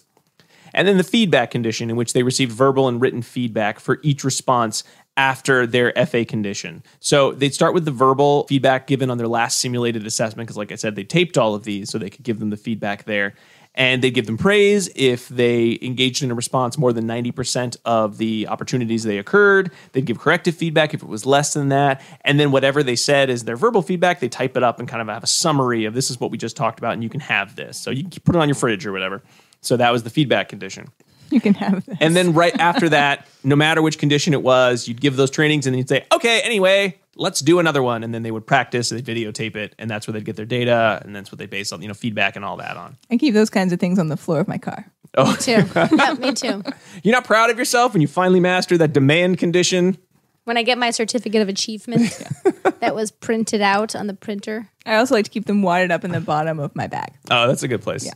and then the feedback condition in which they received verbal and written feedback for each response after their FA condition. So they'd start with the verbal feedback given on their last simulated assessment, because, like I said, they taped all of these so they could give them the feedback there. And they'd give them praise if they engaged in a response more than 90% of the opportunities they occurred. They'd give corrective feedback if it was less than that. And then whatever they said is their verbal feedback, they type it up and kind of have a summary of this is what we just talked about, and you can have this. So you can put it on your fridge or whatever. So that was the feedback condition. You can have this. And then right after that, no matter which condition it was, you'd give those trainings and then you'd say, okay, anyway, let's do another one. And then they would practice, and they'd videotape it, and that's where they'd get their data. And that's what they base on, you know, feedback and all that on. I keep those kinds of things on the floor of my car. Oh, me too. yeah, me too. You're not proud of yourself when you finally master that demand condition? When I get my certificate of achievement that was printed out on the printer. I also like to keep them wadded up in the bottom of my bag. Oh, that's a good place. Yeah.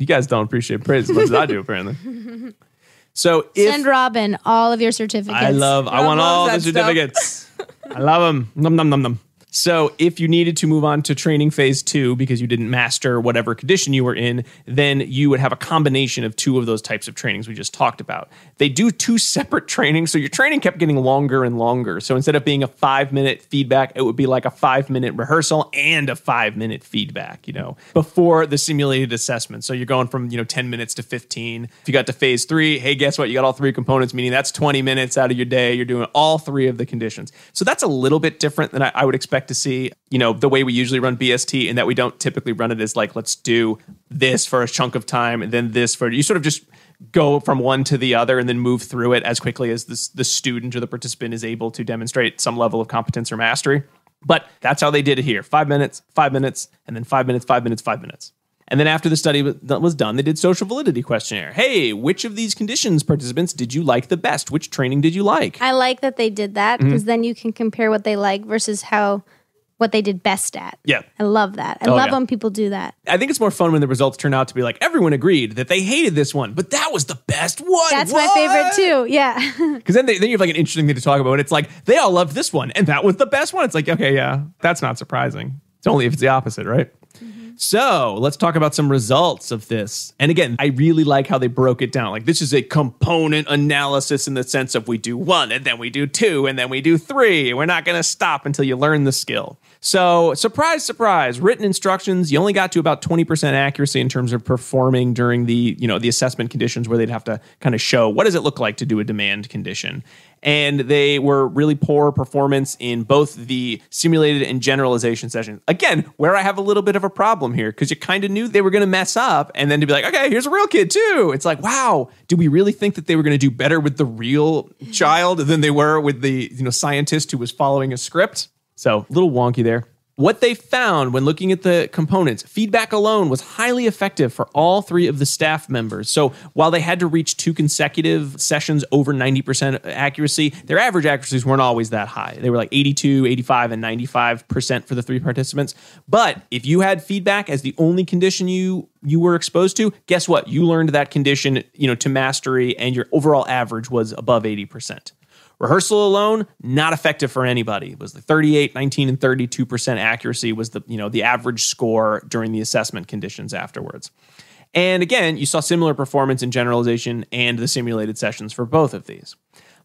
You guys don't appreciate praise as much as I do, apparently. So if send Robin all of your certificates. I love. I want all the certificates. I love them. Num num num num. So if you needed to move on to training phase two because you didn't master whatever condition you were in, then you would have a combination of two of those types of trainings we just talked about. They do two separate trainings, so your training kept getting longer and longer. So instead of being a five minute feedback, it would be like a five minute rehearsal and a five minute feedback, you know, before the simulated assessment. So you're going from, you know, 10 minutes to 15. If you got to phase three, hey, guess what? You got all three components, meaning that's 20 minutes out of your day. You're doing all three of the conditions. So that's a little bit different than I, I would expect expect to see. You know, the way we usually run BST and that we don't typically run it is like, let's do this for a chunk of time and then this for, you sort of just go from one to the other and then move through it as quickly as this, the student or the participant is able to demonstrate some level of competence or mastery. But that's how they did it here five minutes, five minutes, and then five minutes, five minutes, five minutes. And then after the study was done, they did social validity questionnaire. Hey, which of these conditions participants did you like the best? Which training did you like? I like that they did that because mm-hmm. then you can compare what they like versus how what they did best at. Yeah. I love that. I oh, love yeah. when people do that. I think it's more fun when the results turn out to be like everyone agreed that they hated this one, but that was the best one. That's what? my favorite too. Yeah. Because then, they, then you have like an interesting thing to talk about. it's like they all loved this one and that was the best one. It's like, okay, yeah, that's not surprising. It's only if it's the opposite, right? So let's talk about some results of this. And again, I really like how they broke it down. Like, this is a component analysis in the sense of we do one, and then we do two, and then we do three. We're not going to stop until you learn the skill. So, surprise, surprise, written instructions, you only got to about 20% accuracy in terms of performing during the, you know, the assessment conditions where they'd have to kind of show what does it look like to do a demand condition. And they were really poor performance in both the simulated and generalization sessions. Again, where I have a little bit of a problem here because you kind of knew they were going to mess up. And then to be like, okay, here's a real kid too. It's like, wow, do we really think that they were going to do better with the real mm-hmm. child than they were with the, you know, scientist who was following a script? So, a little wonky there. What they found when looking at the components, feedback alone was highly effective for all three of the staff members. So while they had to reach two consecutive sessions over 90% accuracy, their average accuracies weren't always that high. They were like 82, 85, and 95% for the three participants. But if you had feedback as the only condition you you were exposed to, guess what? You learned that condition, you know, to mastery and your overall average was above 80%. Rehearsal alone, not effective for anybody. It was the 38, 19, and 32% accuracy was the, you know, the average score during the assessment conditions afterwards. And again, you saw similar performance in generalization and the simulated sessions for both of these.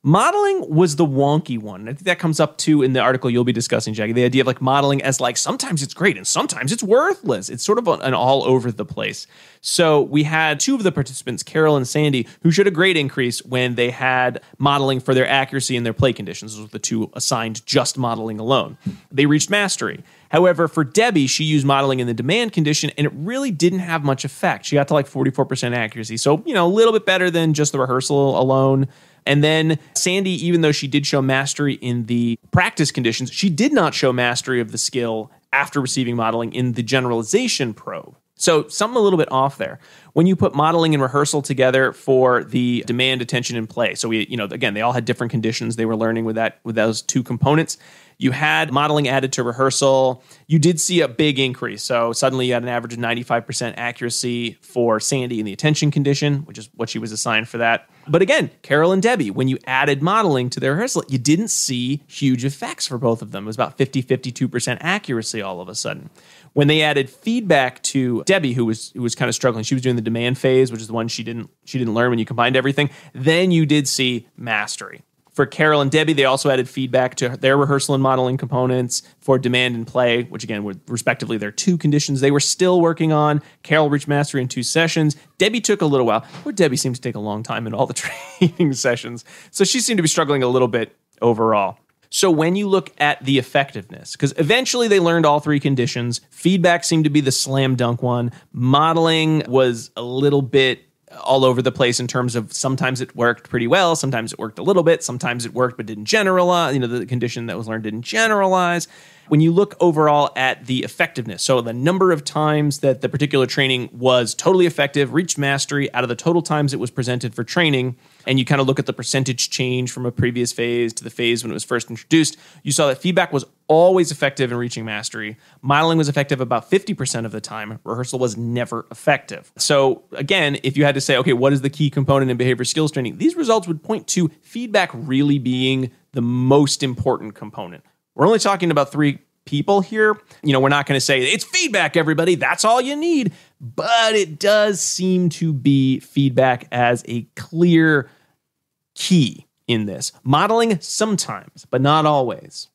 Modeling was the wonky one. I think that comes up too in the article you'll be discussing, Jackie. The idea of like modeling as like sometimes it's great and sometimes it's worthless. It's sort of an all over the place. So we had two of the participants, Carol and Sandy, who showed a great increase when they had modeling for their accuracy and their play conditions. Those were the two assigned just modeling alone. They reached mastery. However, for Debbie, she used modeling in the demand condition and it really didn't have much effect. She got to like 44% accuracy. So, you know, a little bit better than just the rehearsal alone and then Sandy, even though she did show mastery in the practice conditions, she did not show mastery of the skill after receiving modeling in the generalization probe. So, something a little bit off there. When you put modeling and rehearsal together for the demand, attention, and play. So we, you know, again, they all had different conditions they were learning with that with those two components. You had modeling added to rehearsal. You did see a big increase. So suddenly you had an average of 95% accuracy for Sandy in the attention condition, which is what she was assigned for that. But again, Carol and Debbie, when you added modeling to their rehearsal, you didn't see huge effects for both of them. It was about 50, 52% accuracy all of a sudden. When they added feedback to Debbie, who was who was kind of struggling, she was doing the demand phase, which is the one she didn't she didn't learn when you combined everything. Then you did see mastery. For Carol and Debbie, they also added feedback to their rehearsal and modeling components for demand and play, which again were respectively their two conditions they were still working on. Carol reached mastery in two sessions. Debbie took a little while, where Debbie seems to take a long time in all the training sessions. So she seemed to be struggling a little bit overall. So when you look at the effectiveness, because eventually they learned all three conditions, feedback seemed to be the slam dunk one, modeling was a little bit all over the place in terms of sometimes it worked pretty well, sometimes it worked a little bit, sometimes it worked but didn't generalize. You know, the condition that was learned didn't generalize. When you look overall at the effectiveness, so the number of times that the particular training was totally effective, reached mastery out of the total times it was presented for training, and you kind of look at the percentage change from a previous phase to the phase when it was first introduced, you saw that feedback was always effective in reaching mastery. Modeling was effective about 50% of the time. Rehearsal was never effective. So, again, if you had to say, okay, what is the key component in behavior skills training? These results would point to feedback really being the most important component. We're only talking about three people here. You know, we're not going to say it's feedback, everybody. That's all you need but it does seem to be feedback as a clear key in this. Modeling sometimes, but not always.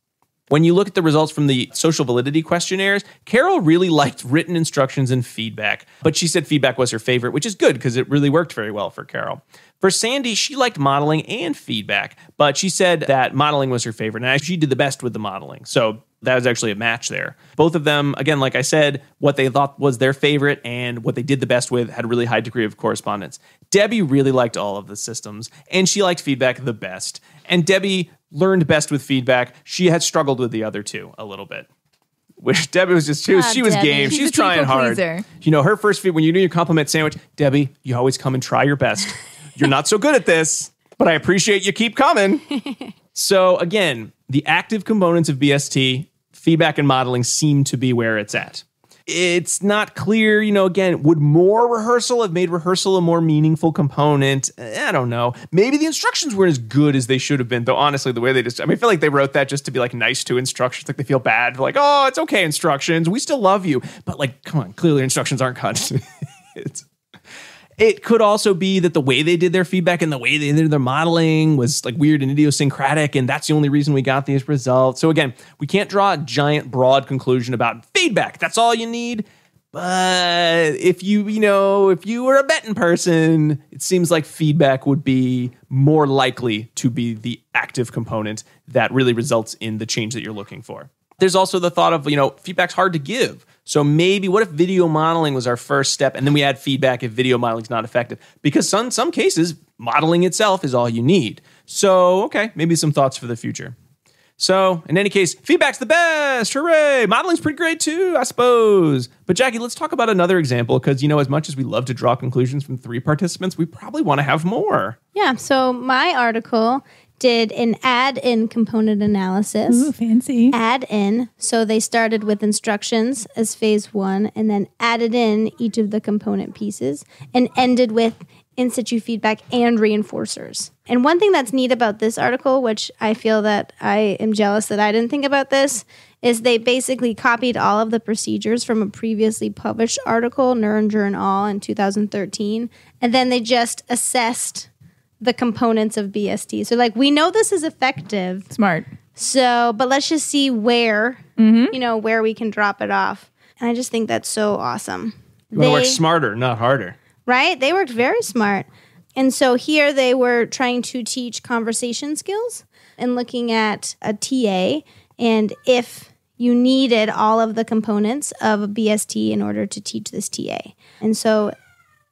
When you look at the results from the social validity questionnaires, Carol really liked written instructions and feedback, but she said feedback was her favorite, which is good because it really worked very well for Carol. For Sandy, she liked modeling and feedback, but she said that modeling was her favorite, and she did the best with the modeling. So that was actually a match there. Both of them, again, like I said, what they thought was their favorite and what they did the best with had a really high degree of correspondence. Debbie really liked all of the systems and she liked feedback the best. And Debbie learned best with feedback. She had struggled with the other two a little bit. Which Debbie was just she was, ah, she was game. She's she was trying hard. You know, her first feed when you do your compliment sandwich, Debbie, you always come and try your best. You're not so good at this, but I appreciate you keep coming. so again, the active components of BST feedback and modeling seem to be where it's at. It's not clear, you know, again, would more rehearsal have made rehearsal a more meaningful component? Eh, I don't know. Maybe the instructions weren't as good as they should have been, though honestly, the way they just, I mean, I feel like they wrote that just to be like nice to instructions. Like they feel bad, like, oh, it's okay, instructions. We still love you. But like, come on, clearly instructions aren't cut. it's it could also be that the way they did their feedback and the way they did their modeling was like weird and idiosyncratic, and that's the only reason we got these results. So again, we can't draw a giant broad conclusion about feedback. That's all you need. But if you, you know, if you were a betting person, it seems like feedback would be more likely to be the active component that really results in the change that you're looking for. There's also the thought of, you know, feedback's hard to give. So maybe what if video modeling was our first step and then we add feedback if video modeling is not effective? Because some some cases modeling itself is all you need. So, okay, maybe some thoughts for the future. So, in any case, feedback's the best. Hooray! Modeling's pretty great too, I suppose. But Jackie, let's talk about another example because you know, as much as we love to draw conclusions from three participants, we probably want to have more. Yeah. So my article did an add in component analysis. Ooh, fancy. Add in. So they started with instructions as phase one and then added in each of the component pieces and ended with in situ feedback and reinforcers. And one thing that's neat about this article, which I feel that I am jealous that I didn't think about this, is they basically copied all of the procedures from a previously published article, Nuringer and all, in 2013. And then they just assessed the components of BST. So like we know this is effective. Smart. So, but let's just see where mm-hmm. you know where we can drop it off. And I just think that's so awesome. You they work smarter, not harder. Right? They worked very smart. And so here they were trying to teach conversation skills and looking at a TA and if you needed all of the components of a BST in order to teach this TA. And so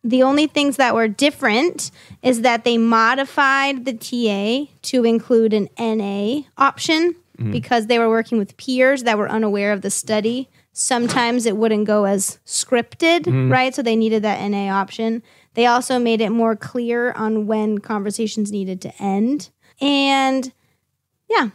the only things that were different is that they modified the TA to include an NA option mm-hmm. because they were working with peers that were unaware of the study. Sometimes it wouldn't go as scripted, mm-hmm. right? So they needed that NA option. They also made it more clear on when conversations needed to end. And yeah,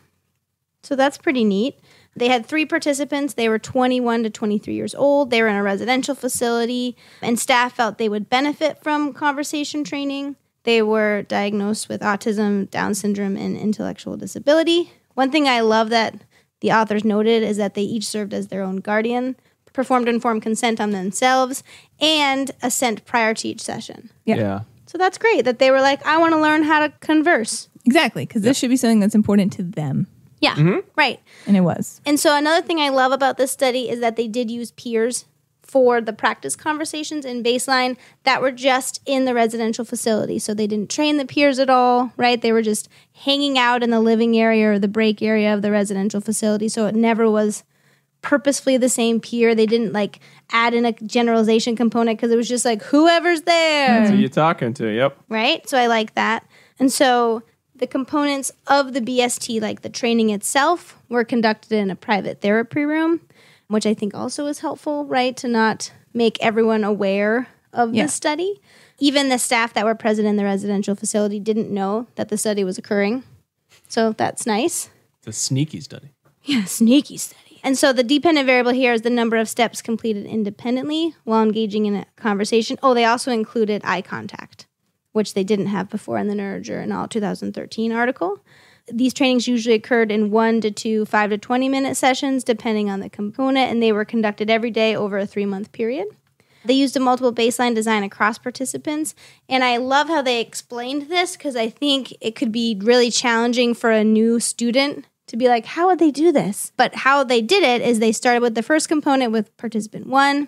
so that's pretty neat. They had three participants. They were 21 to 23 years old. They were in a residential facility, and staff felt they would benefit from conversation training. They were diagnosed with autism, Down syndrome, and intellectual disability. One thing I love that the authors noted is that they each served as their own guardian, performed informed consent on themselves, and assent prior to each session. Yeah. yeah. So that's great that they were like, I want to learn how to converse. Exactly, because yep. this should be something that's important to them. Yeah. Mm-hmm. Right. And it was. And so another thing I love about this study is that they did use peers for the practice conversations in baseline that were just in the residential facility. So they didn't train the peers at all, right? They were just hanging out in the living area or the break area of the residential facility. So it never was purposefully the same peer. They didn't like add in a generalization component because it was just like whoever's there. That's who you're talking to. Yep. Right. So I like that. And so the components of the BST, like the training itself, were conducted in a private therapy room, which I think also is helpful, right? To not make everyone aware of yeah. the study. Even the staff that were present in the residential facility didn't know that the study was occurring. So that's nice. It's a sneaky study. Yeah, sneaky study. And so the dependent variable here is the number of steps completed independently while engaging in a conversation. Oh, they also included eye contact which they didn't have before in the Nerd All 2013 article. These trainings usually occurred in one to two, five to 20 minute sessions, depending on the component, and they were conducted every day over a three month period. They used a multiple baseline design across participants. And I love how they explained this because I think it could be really challenging for a new student to be like, how would they do this? But how they did it is they started with the first component with participant one.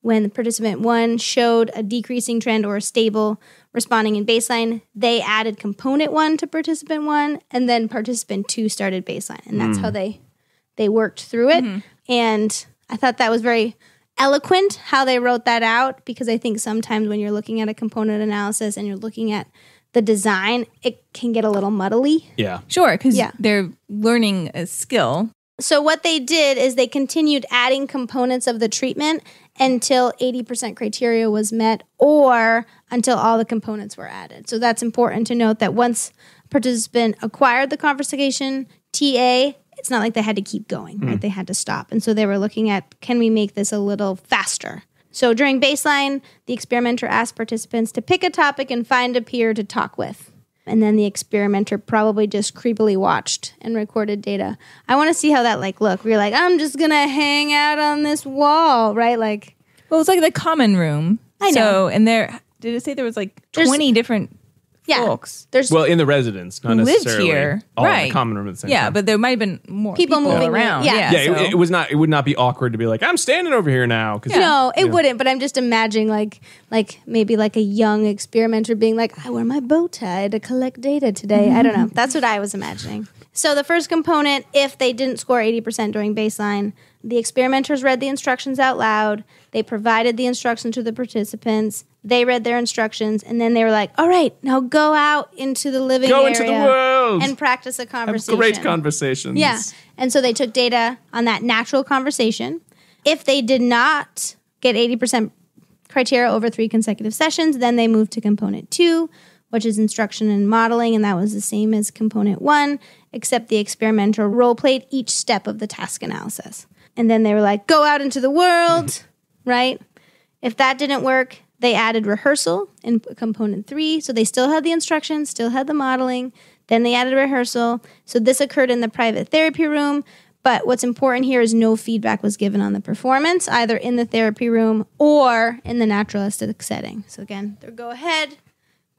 When participant one showed a decreasing trend or stable responding in baseline. They added component one to participant one, and then participant two started baseline, and that's mm. how they they worked through it. Mm-hmm. And I thought that was very eloquent how they wrote that out because I think sometimes when you're looking at a component analysis and you're looking at the design, it can get a little muddly. Yeah. Sure, because yeah. they're learning a skill. So, what they did is they continued adding components of the treatment until 80% criteria was met or until all the components were added. So that's important to note that once participant acquired the conversation TA, it's not like they had to keep going, right? Hmm. They had to stop. And so they were looking at can we make this a little faster? So during baseline, the experimenter asked participants to pick a topic and find a peer to talk with and then the experimenter probably just creepily watched and recorded data. I want to see how that like look. We're like, I'm just gonna hang out on this wall, right? Like, well, it's like the common room. I know. So, and there, did it say there was like There's, 20 different yeah. folks. There's well in the residence, not who lived here. in the Right. common room at the same yeah, time. but there might have been more People people, moving around. yeah. yeah, so- it, it was not. It would not be awkward to be like, I'm standing over here now. 'cause- No, it wouldn't. But I'm just imagining like like maybe like a young experimenter being like, I wear my bow tie to collect data today. I don't know. That's what I was imagining. So the first component, if they didn't score 80% during baseline, the experimenters read the instructions out loud. They provided the instructions to the participants. They read their instructions, and then they were like, "All right, now go out into the living go into the world and practice a conversation. Have great conversations. Yeah, and so they took data on that natural conversation. If they did not get eighty percent criteria over three consecutive sessions, then they moved to component two, which is instruction and modeling, and that was the same as component one, except the experimenter role played each step of the task analysis. And then they were like, "Go out into the world," right? If that didn't work, they added rehearsal in component three. So they still had the instruction, still had the modeling. Then they added rehearsal. So this occurred in the private therapy room. But what's important here is no feedback was given on the performance, either in the therapy room or in the naturalistic setting. So again, go ahead,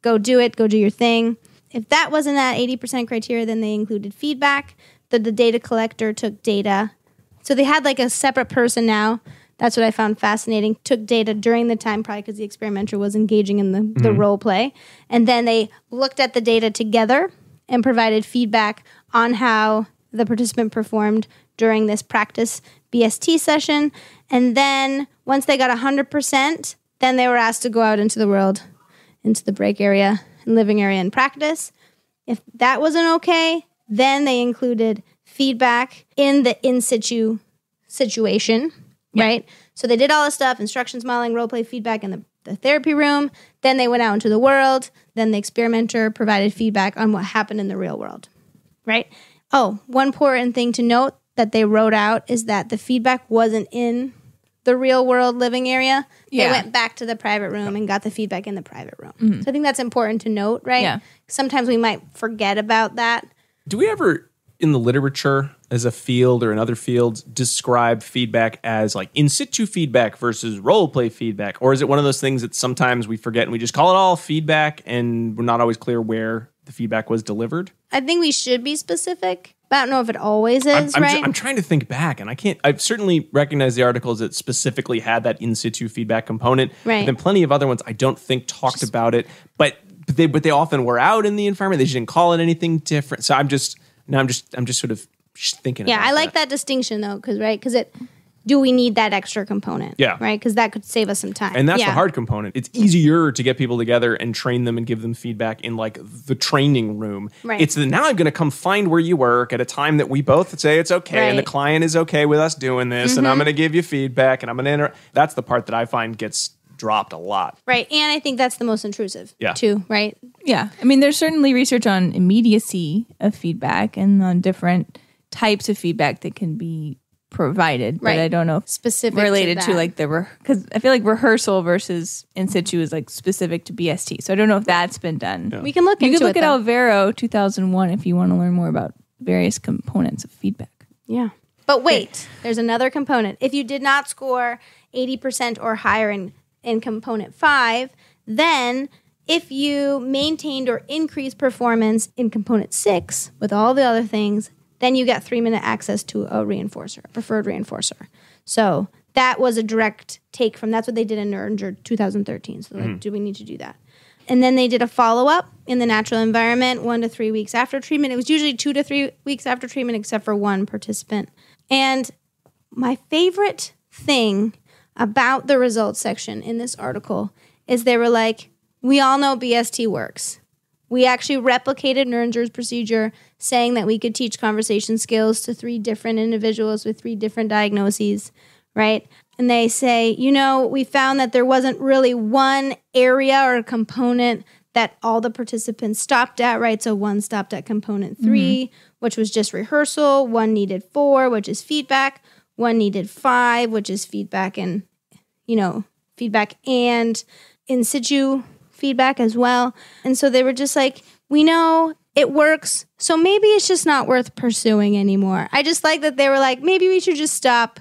go do it, go do your thing. If that wasn't at 80% criteria, then they included feedback. The, the data collector took data. So they had like a separate person now that's what I found fascinating. Took data during the time, probably because the experimenter was engaging in the, mm-hmm. role play. And then they looked at the data together and provided feedback on how the participant performed during this practice BST session. And then once they got 100%, then they were asked to go out into the world, into the break area and living area and practice. If that wasn't okay, then they included feedback in the in situ situation yeah. right? So they did all this stuff instructions, modeling, role play, feedback in the, the therapy room. Then they went out into the world. Then the experimenter provided feedback on what happened in the real world, right? Oh, one important thing to note that they wrote out is that the feedback wasn't in the real world living area. Yeah. They went back to the private room and got the feedback in the private room. Mm-hmm. So I think that's important to note, right? Yeah. Sometimes we might forget about that. Do we ever in the literature as a field or in other fields describe feedback as like in situ feedback versus role play feedback? Or is it one of those things that sometimes we forget and we just call it all feedback and we're not always clear where the feedback was delivered? I think we should be specific. I don't know if it always is, I'm, I'm right? Ju- I'm trying to think back, and I can't. I have certainly recognized the articles that specifically had that in situ feedback component. Right. Then plenty of other ones I don't think talked just, about it, but but they but they often were out in the environment. They just didn't call it anything different. So I'm just no, I'm just I'm just sort of thinking. Yeah, I like that. that distinction though, because right, because it do we need that extra component? Yeah. Right? Because that could save us some time. And that's yeah. the hard component. It's easier to get people together and train them and give them feedback in like the training room. Right. It's the now I'm going to come find where you work at a time that we both say it's okay right. and the client is okay with us doing this mm-hmm. and I'm mm-hmm. going to give you feedback and I'm going to enter. That's the part that I find gets dropped a lot. Right. And I think that's the most intrusive, yeah. too, right? Yeah. I mean, there's certainly research on immediacy of feedback and on different types of feedback that can be provided, right. but I don't know if specific related to, to like the because re- I feel like rehearsal versus in situ is like specific to BST. So I don't know if that's been done. Yeah. We can look. You can look it, at though. Alvaro 2001 if you want to learn more about various components of feedback. Yeah, but wait, there's another component. If you did not score 80 percent or higher in in component five, then if you maintained or increased performance in component six with all the other things, then you get three minute access to a reinforcer, a preferred reinforcer. So that was a direct take from that's what they did in Nuremberg 2013. So, like, mm. do we need to do that? And then they did a follow up in the natural environment one to three weeks after treatment. It was usually two to three weeks after treatment, except for one participant. And my favorite thing about the results section in this article is they were like, we all know BST works. We actually replicated Neringer's procedure, saying that we could teach conversation skills to three different individuals with three different diagnoses, right? And they say, you know, we found that there wasn't really one area or component that all the participants stopped at, right? So one stopped at component 3 mm-hmm. which was just rehearsal, one needed four, which is feedback, one needed five, which is feedback and, you know, feedback and in situ feedback as well. And so they were just like, we know it works. So maybe it's just not worth pursuing anymore. I just like that they were like, maybe we should just stop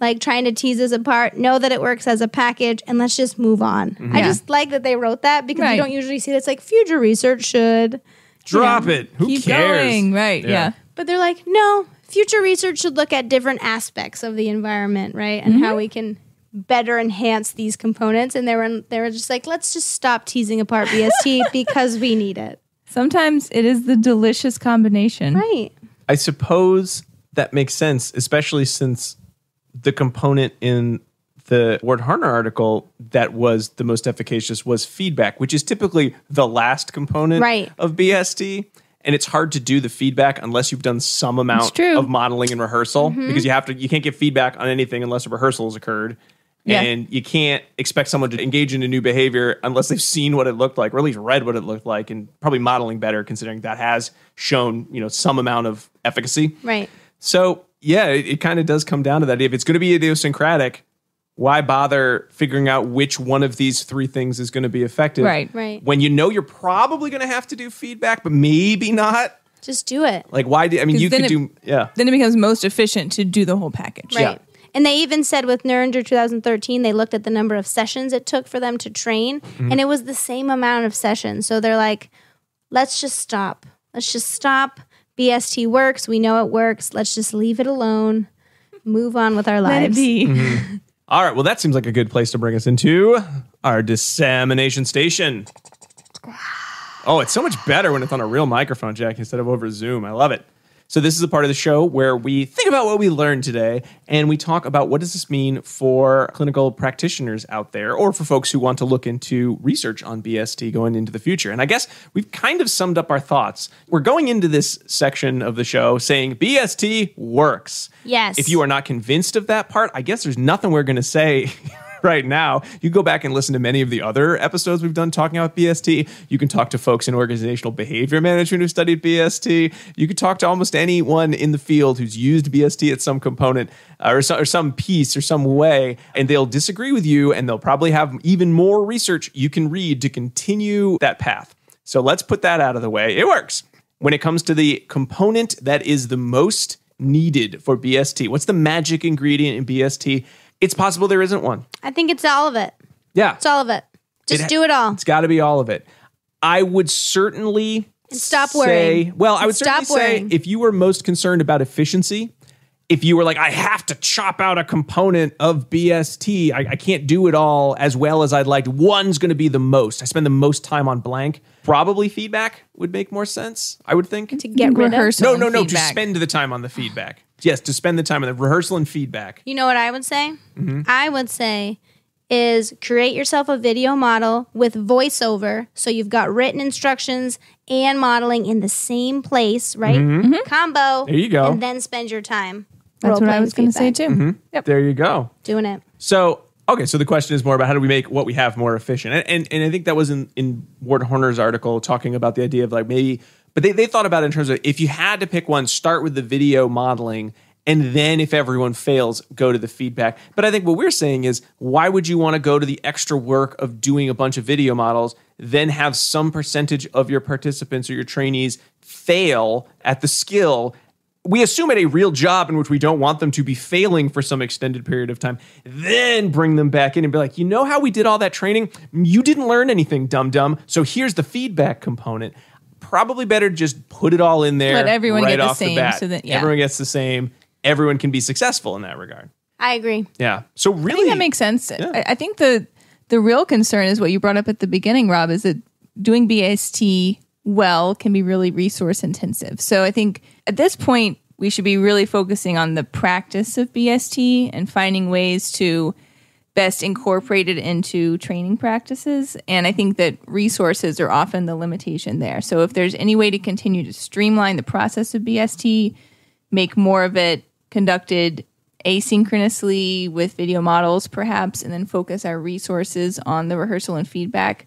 like trying to tease us apart, know that it works as a package, and let's just move on. Mm-hmm. I just like that they wrote that because right. you don't usually see this. like future research should drop you know, it. Who cares? Going. Right. Yeah. yeah. But they're like, no, future research should look at different aspects of the environment, right? And mm-hmm. how we can better enhance these components. And they were they were just like, let's just stop teasing apart BST because we need it. Sometimes it is the delicious combination. Right. I suppose that makes sense, especially since the component in the Ward Harner article that was the most efficacious was feedback, which is typically the last component right. of BST and it's hard to do the feedback unless you've done some amount of modeling and rehearsal mm-hmm. because you have to you can't get feedback on anything unless a rehearsal has occurred yeah. and you can't expect someone to engage in a new behavior unless they've seen what it looked like or at least read what it looked like and probably modeling better considering that has shown you know some amount of efficacy right so yeah it, it kind of does come down to that if it's going to be idiosyncratic why bother figuring out which one of these three things is going to be effective? Right, right. When you know you're probably going to have to do feedback, but maybe not. Just do it. Like, why do I mean? You could it, do, yeah. Then it becomes most efficient to do the whole package, right? Yeah. And they even said with Nuremberg 2013, they looked at the number of sessions it took for them to train, mm-hmm. and it was the same amount of sessions. So they're like, let's just stop. Let's just stop. BST works. We know it works. Let's just leave it alone. Move on with our lives. Mm-hmm. All right. Well, that seems like a good place to bring us into our dissemination station. Oh, it's so much better when it's on a real microphone, Jack, instead of over Zoom. I love it. So this is a part of the show where we think about what we learned today and we talk about what does this mean for clinical practitioners out there or for folks who want to look into research on BST going into the future. And I guess we've kind of summed up our thoughts. We're going into this section of the show saying BST works. Yes. If you are not convinced of that part, I guess there's nothing we're going to say right now. You go back and listen to many of the other episodes we've done talking about BST. You can talk to folks in organizational behavior management who studied BST. You could talk to almost anyone in the field who's used BST at some component uh, or, so, or some piece or some way, and they'll disagree with you, and they'll probably have even more research you can read to continue that path. So let's put that out of the way. It works. When it comes to the component that is the most needed for BST, what's the magic ingredient in BST? it's possible there isn't one. I think it's all of it. Yeah. It's all of it. Just it, do it all. It's got to be all of it. I would certainly and stop say, worrying. Well, I would stop certainly worrying. say if you were most concerned about efficiency, if you were like, I have to chop out a component of BST, I, I can't do it all as well as I'd like. One's going to be the most. I spend the most time on blank. Probably feedback would make more sense. I would think to get rid mm-hmm. rehearsal. No, no, no. Feedback. To spend the time on the feedback yes, to spend the time on the rehearsal and feedback. You know what I would say? Mm-hmm. I would say is create yourself a video model with voiceover so you've got written instructions and modeling in the same place, right? Mm-hmm. Mm-hmm. Combo. There you go. And then spend your time. That's what I was going to say too. Mm-hmm. Yep. There you go. Doing it. So okay, so the question is more about how do we make what we have more efficient, and and, and I think that was in in Ward Horner's article talking about the idea of like maybe but they, they thought about it in terms of if you had to pick one, start with the video modeling. And then if everyone fails, go to the feedback. But I think what we're saying is why would you want to go to the extra work of doing a bunch of video models, then have some percentage of your participants or your trainees fail at the skill we assume at a real job in which we don't want them to be failing for some extended period of time, then bring them back in and be like, you know how we did all that training? You didn't learn anything, dum dum. So here's the feedback component probably better to just put it all in there. Let everyone right get the same. The bat. So that yeah. everyone gets the same. Everyone can be successful in that regard. I agree. Yeah. So really, that makes sense. Yeah. I, I think the the real concern is what you brought up at the beginning, Rob. Is that doing BST well can be really resource intensive. So I think at this point we should be really focusing on the practice of BST and finding ways to best incorporated into training practices. And I think that resources are often the limitation there. So if there's any way to continue to streamline the process of BST, make more of it conducted asynchronously with video models, perhaps, and then focus our resources on the rehearsal and feedback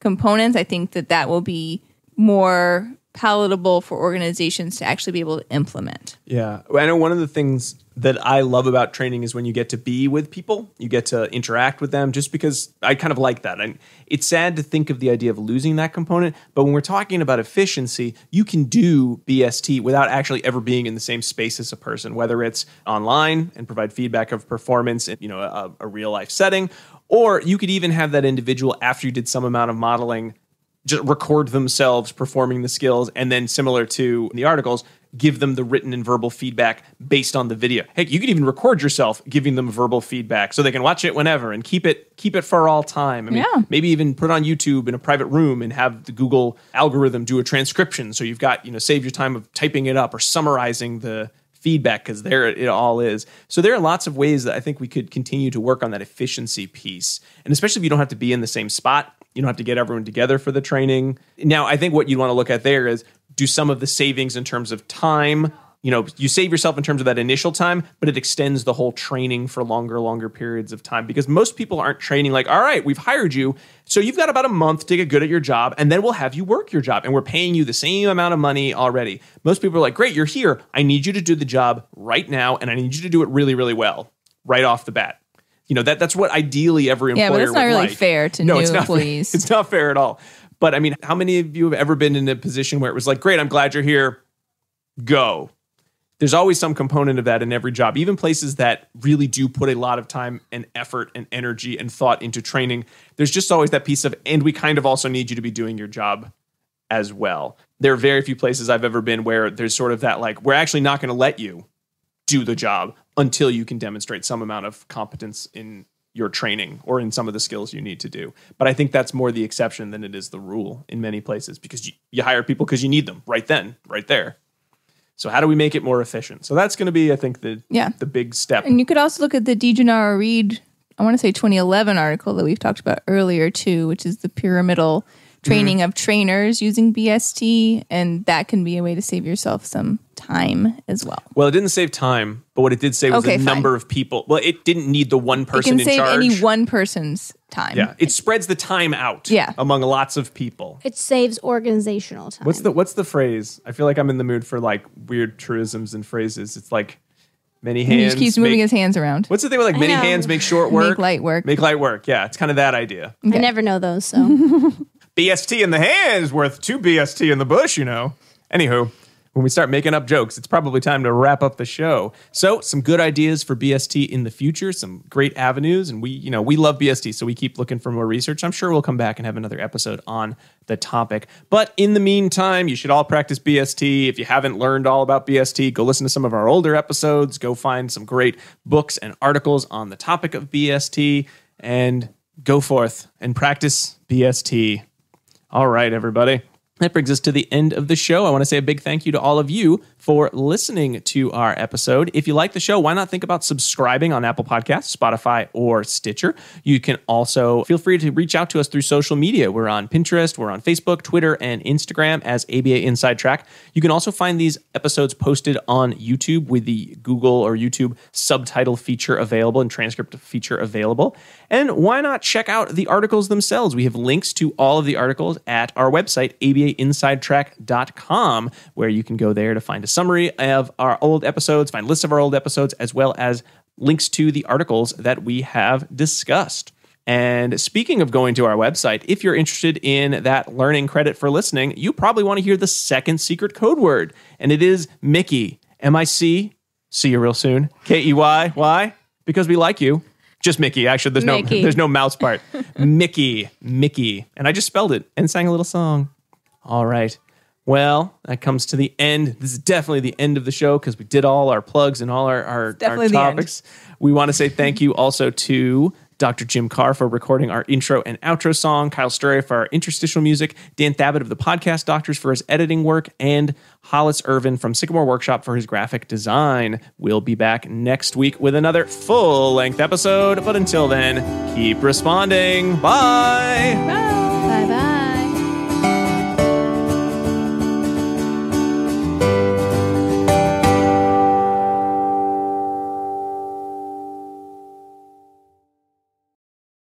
components, I think that that will be more palatable for organizations to actually be able to implement. Yeah. I know one of the things that I love about training is when you get to be with people, you get to interact with them just because I kind of like that. And it's sad to think of the idea of losing that component, but when we're talking about efficiency, you can do BST without actually ever being in the same space as a person, whether it's online and provide feedback of performance in, you know, a, a real life setting, or you could even have that individual after you did some amount of modeling just record themselves performing the skills and then similar to the articles give them the written and verbal feedback based on the video heck you could even record yourself giving them verbal feedback so they can watch it whenever and keep it keep it for all time i mean yeah. maybe even put it on youtube in a private room and have the google algorithm do a transcription so you've got you know save your time of typing it up or summarizing the feedback because there it all is. So there are lots of ways that I think we could continue to work on that efficiency piece, and especially if you don't have to be in the same spot, you don't have to get everyone together for the training. Now, I think what you want to look at there is do some of the savings in terms of time. You know, you save yourself in terms of that initial time, but it extends the whole training for longer, longer periods of time because most people aren't training like, all right, we've hired you. So you've got about a month to get good at your job, and then we'll have you work your job, and we're paying you the same amount of money already. Most people are like, great, you're here. I need you to do the job right now, and I need you to do it really, really well right off the bat you know that that's what ideally every employer. Yeah, but it's not really like. fair to no, new it's employees. It's not fair at all. But I mean, how many of you have ever been in a position where it was like, "Great, I'm glad you're here. Go." There's always some component of that in every job, even places that really do put a lot of time and effort and energy and thought into training. There's just always that piece of, and we kind of also need you to be doing your job as well. There are very few places I've ever been where there's sort of that like, we're actually not going to let you do the job, until you can demonstrate some amount of competence in your training or in some of the skills you need to do. But I think that's more the exception than it is the rule in many places because you, you hire people because you need them right then, right there. So how do we make it more efficient? So that's going to be, I think, the yeah. the big step. And you could also look at the DeGennaro Reed, I want to say 2011 article that we've talked about earlier too, which is the pyramidal training mm-hmm. of trainers using BST, and that can be a way to save yourself some time as well. Well, it didn't save time, but what it did save was the fine. number of people. Well, it didn't need the one person it can save charge. Any one person's time. Yeah, it spreads the time out. Yeah. among lots of people. It saves organizational time. What's the What's the phrase? I feel like I'm in the mood for like weird truisms and phrases. It's like many hands. he keeps moving make, his hands around. What's the thing with like many hands make short work? Make light work. Make light work. Yeah, it's kind of that idea. Okay. I never know those, so BST in the hand is worth two BST in the bush, you know. Anywho, when we start making up jokes, it's probably time to wrap up the show. So, some good ideas for BST in the future, some great avenues, and we, you know, we love BST, so we keep looking for more research. I'm sure we'll come back and have another episode on the topic. But in the meantime, you should all practice BST. If you haven't learned all about BST, go listen to some of our older episodes, go find some great books and articles on the topic of BST, and go forth and practice BST. All right, everybody. That brings us to the end of the show. I want to say a big thank you to all of you for listening to our episode. If you like the show, why not think about subscribing on Apple Podcasts, Spotify, or Stitcher? You can also feel free to reach out to us through social media. We're on Pinterest, we're on Facebook, Twitter, and Instagram as ABA Inside Track. You can also find these episodes posted on YouTube with the Google or YouTube subtitle feature available and transcript feature available. And why not check out the articles themselves? We have links to all of the articles at our website, abainsidetrack.com, where you can go there to find a summary of our old episodes, find lists of our old episodes, as well as links to the articles that we have discussed. And speaking of going to our website, if you're interested in that learning credit for listening, you probably want to hear the second secret code word, and it is Mickey. M I C. See you real soon. K E Y. Why? Because we like you. Just Mickey. Actually, there's Mickey. no there's no mouse part. Mickey, Mickey, and I just spelled it and sang a little song. All right. Well, that comes to the end. This is definitely the end of the show because we did all our plugs and all our, our, our topics. We want to say thank you also to Dr. Jim Carr for recording our intro and outro song, Kyle Sturry for our interstitial music, Dan Thabit of the Podcast Doctors for his editing work, and Hollis Irvin from Sycamore Workshop for his graphic design. We'll be back next week with another full length episode, but until then, keep responding. Bye. Bye.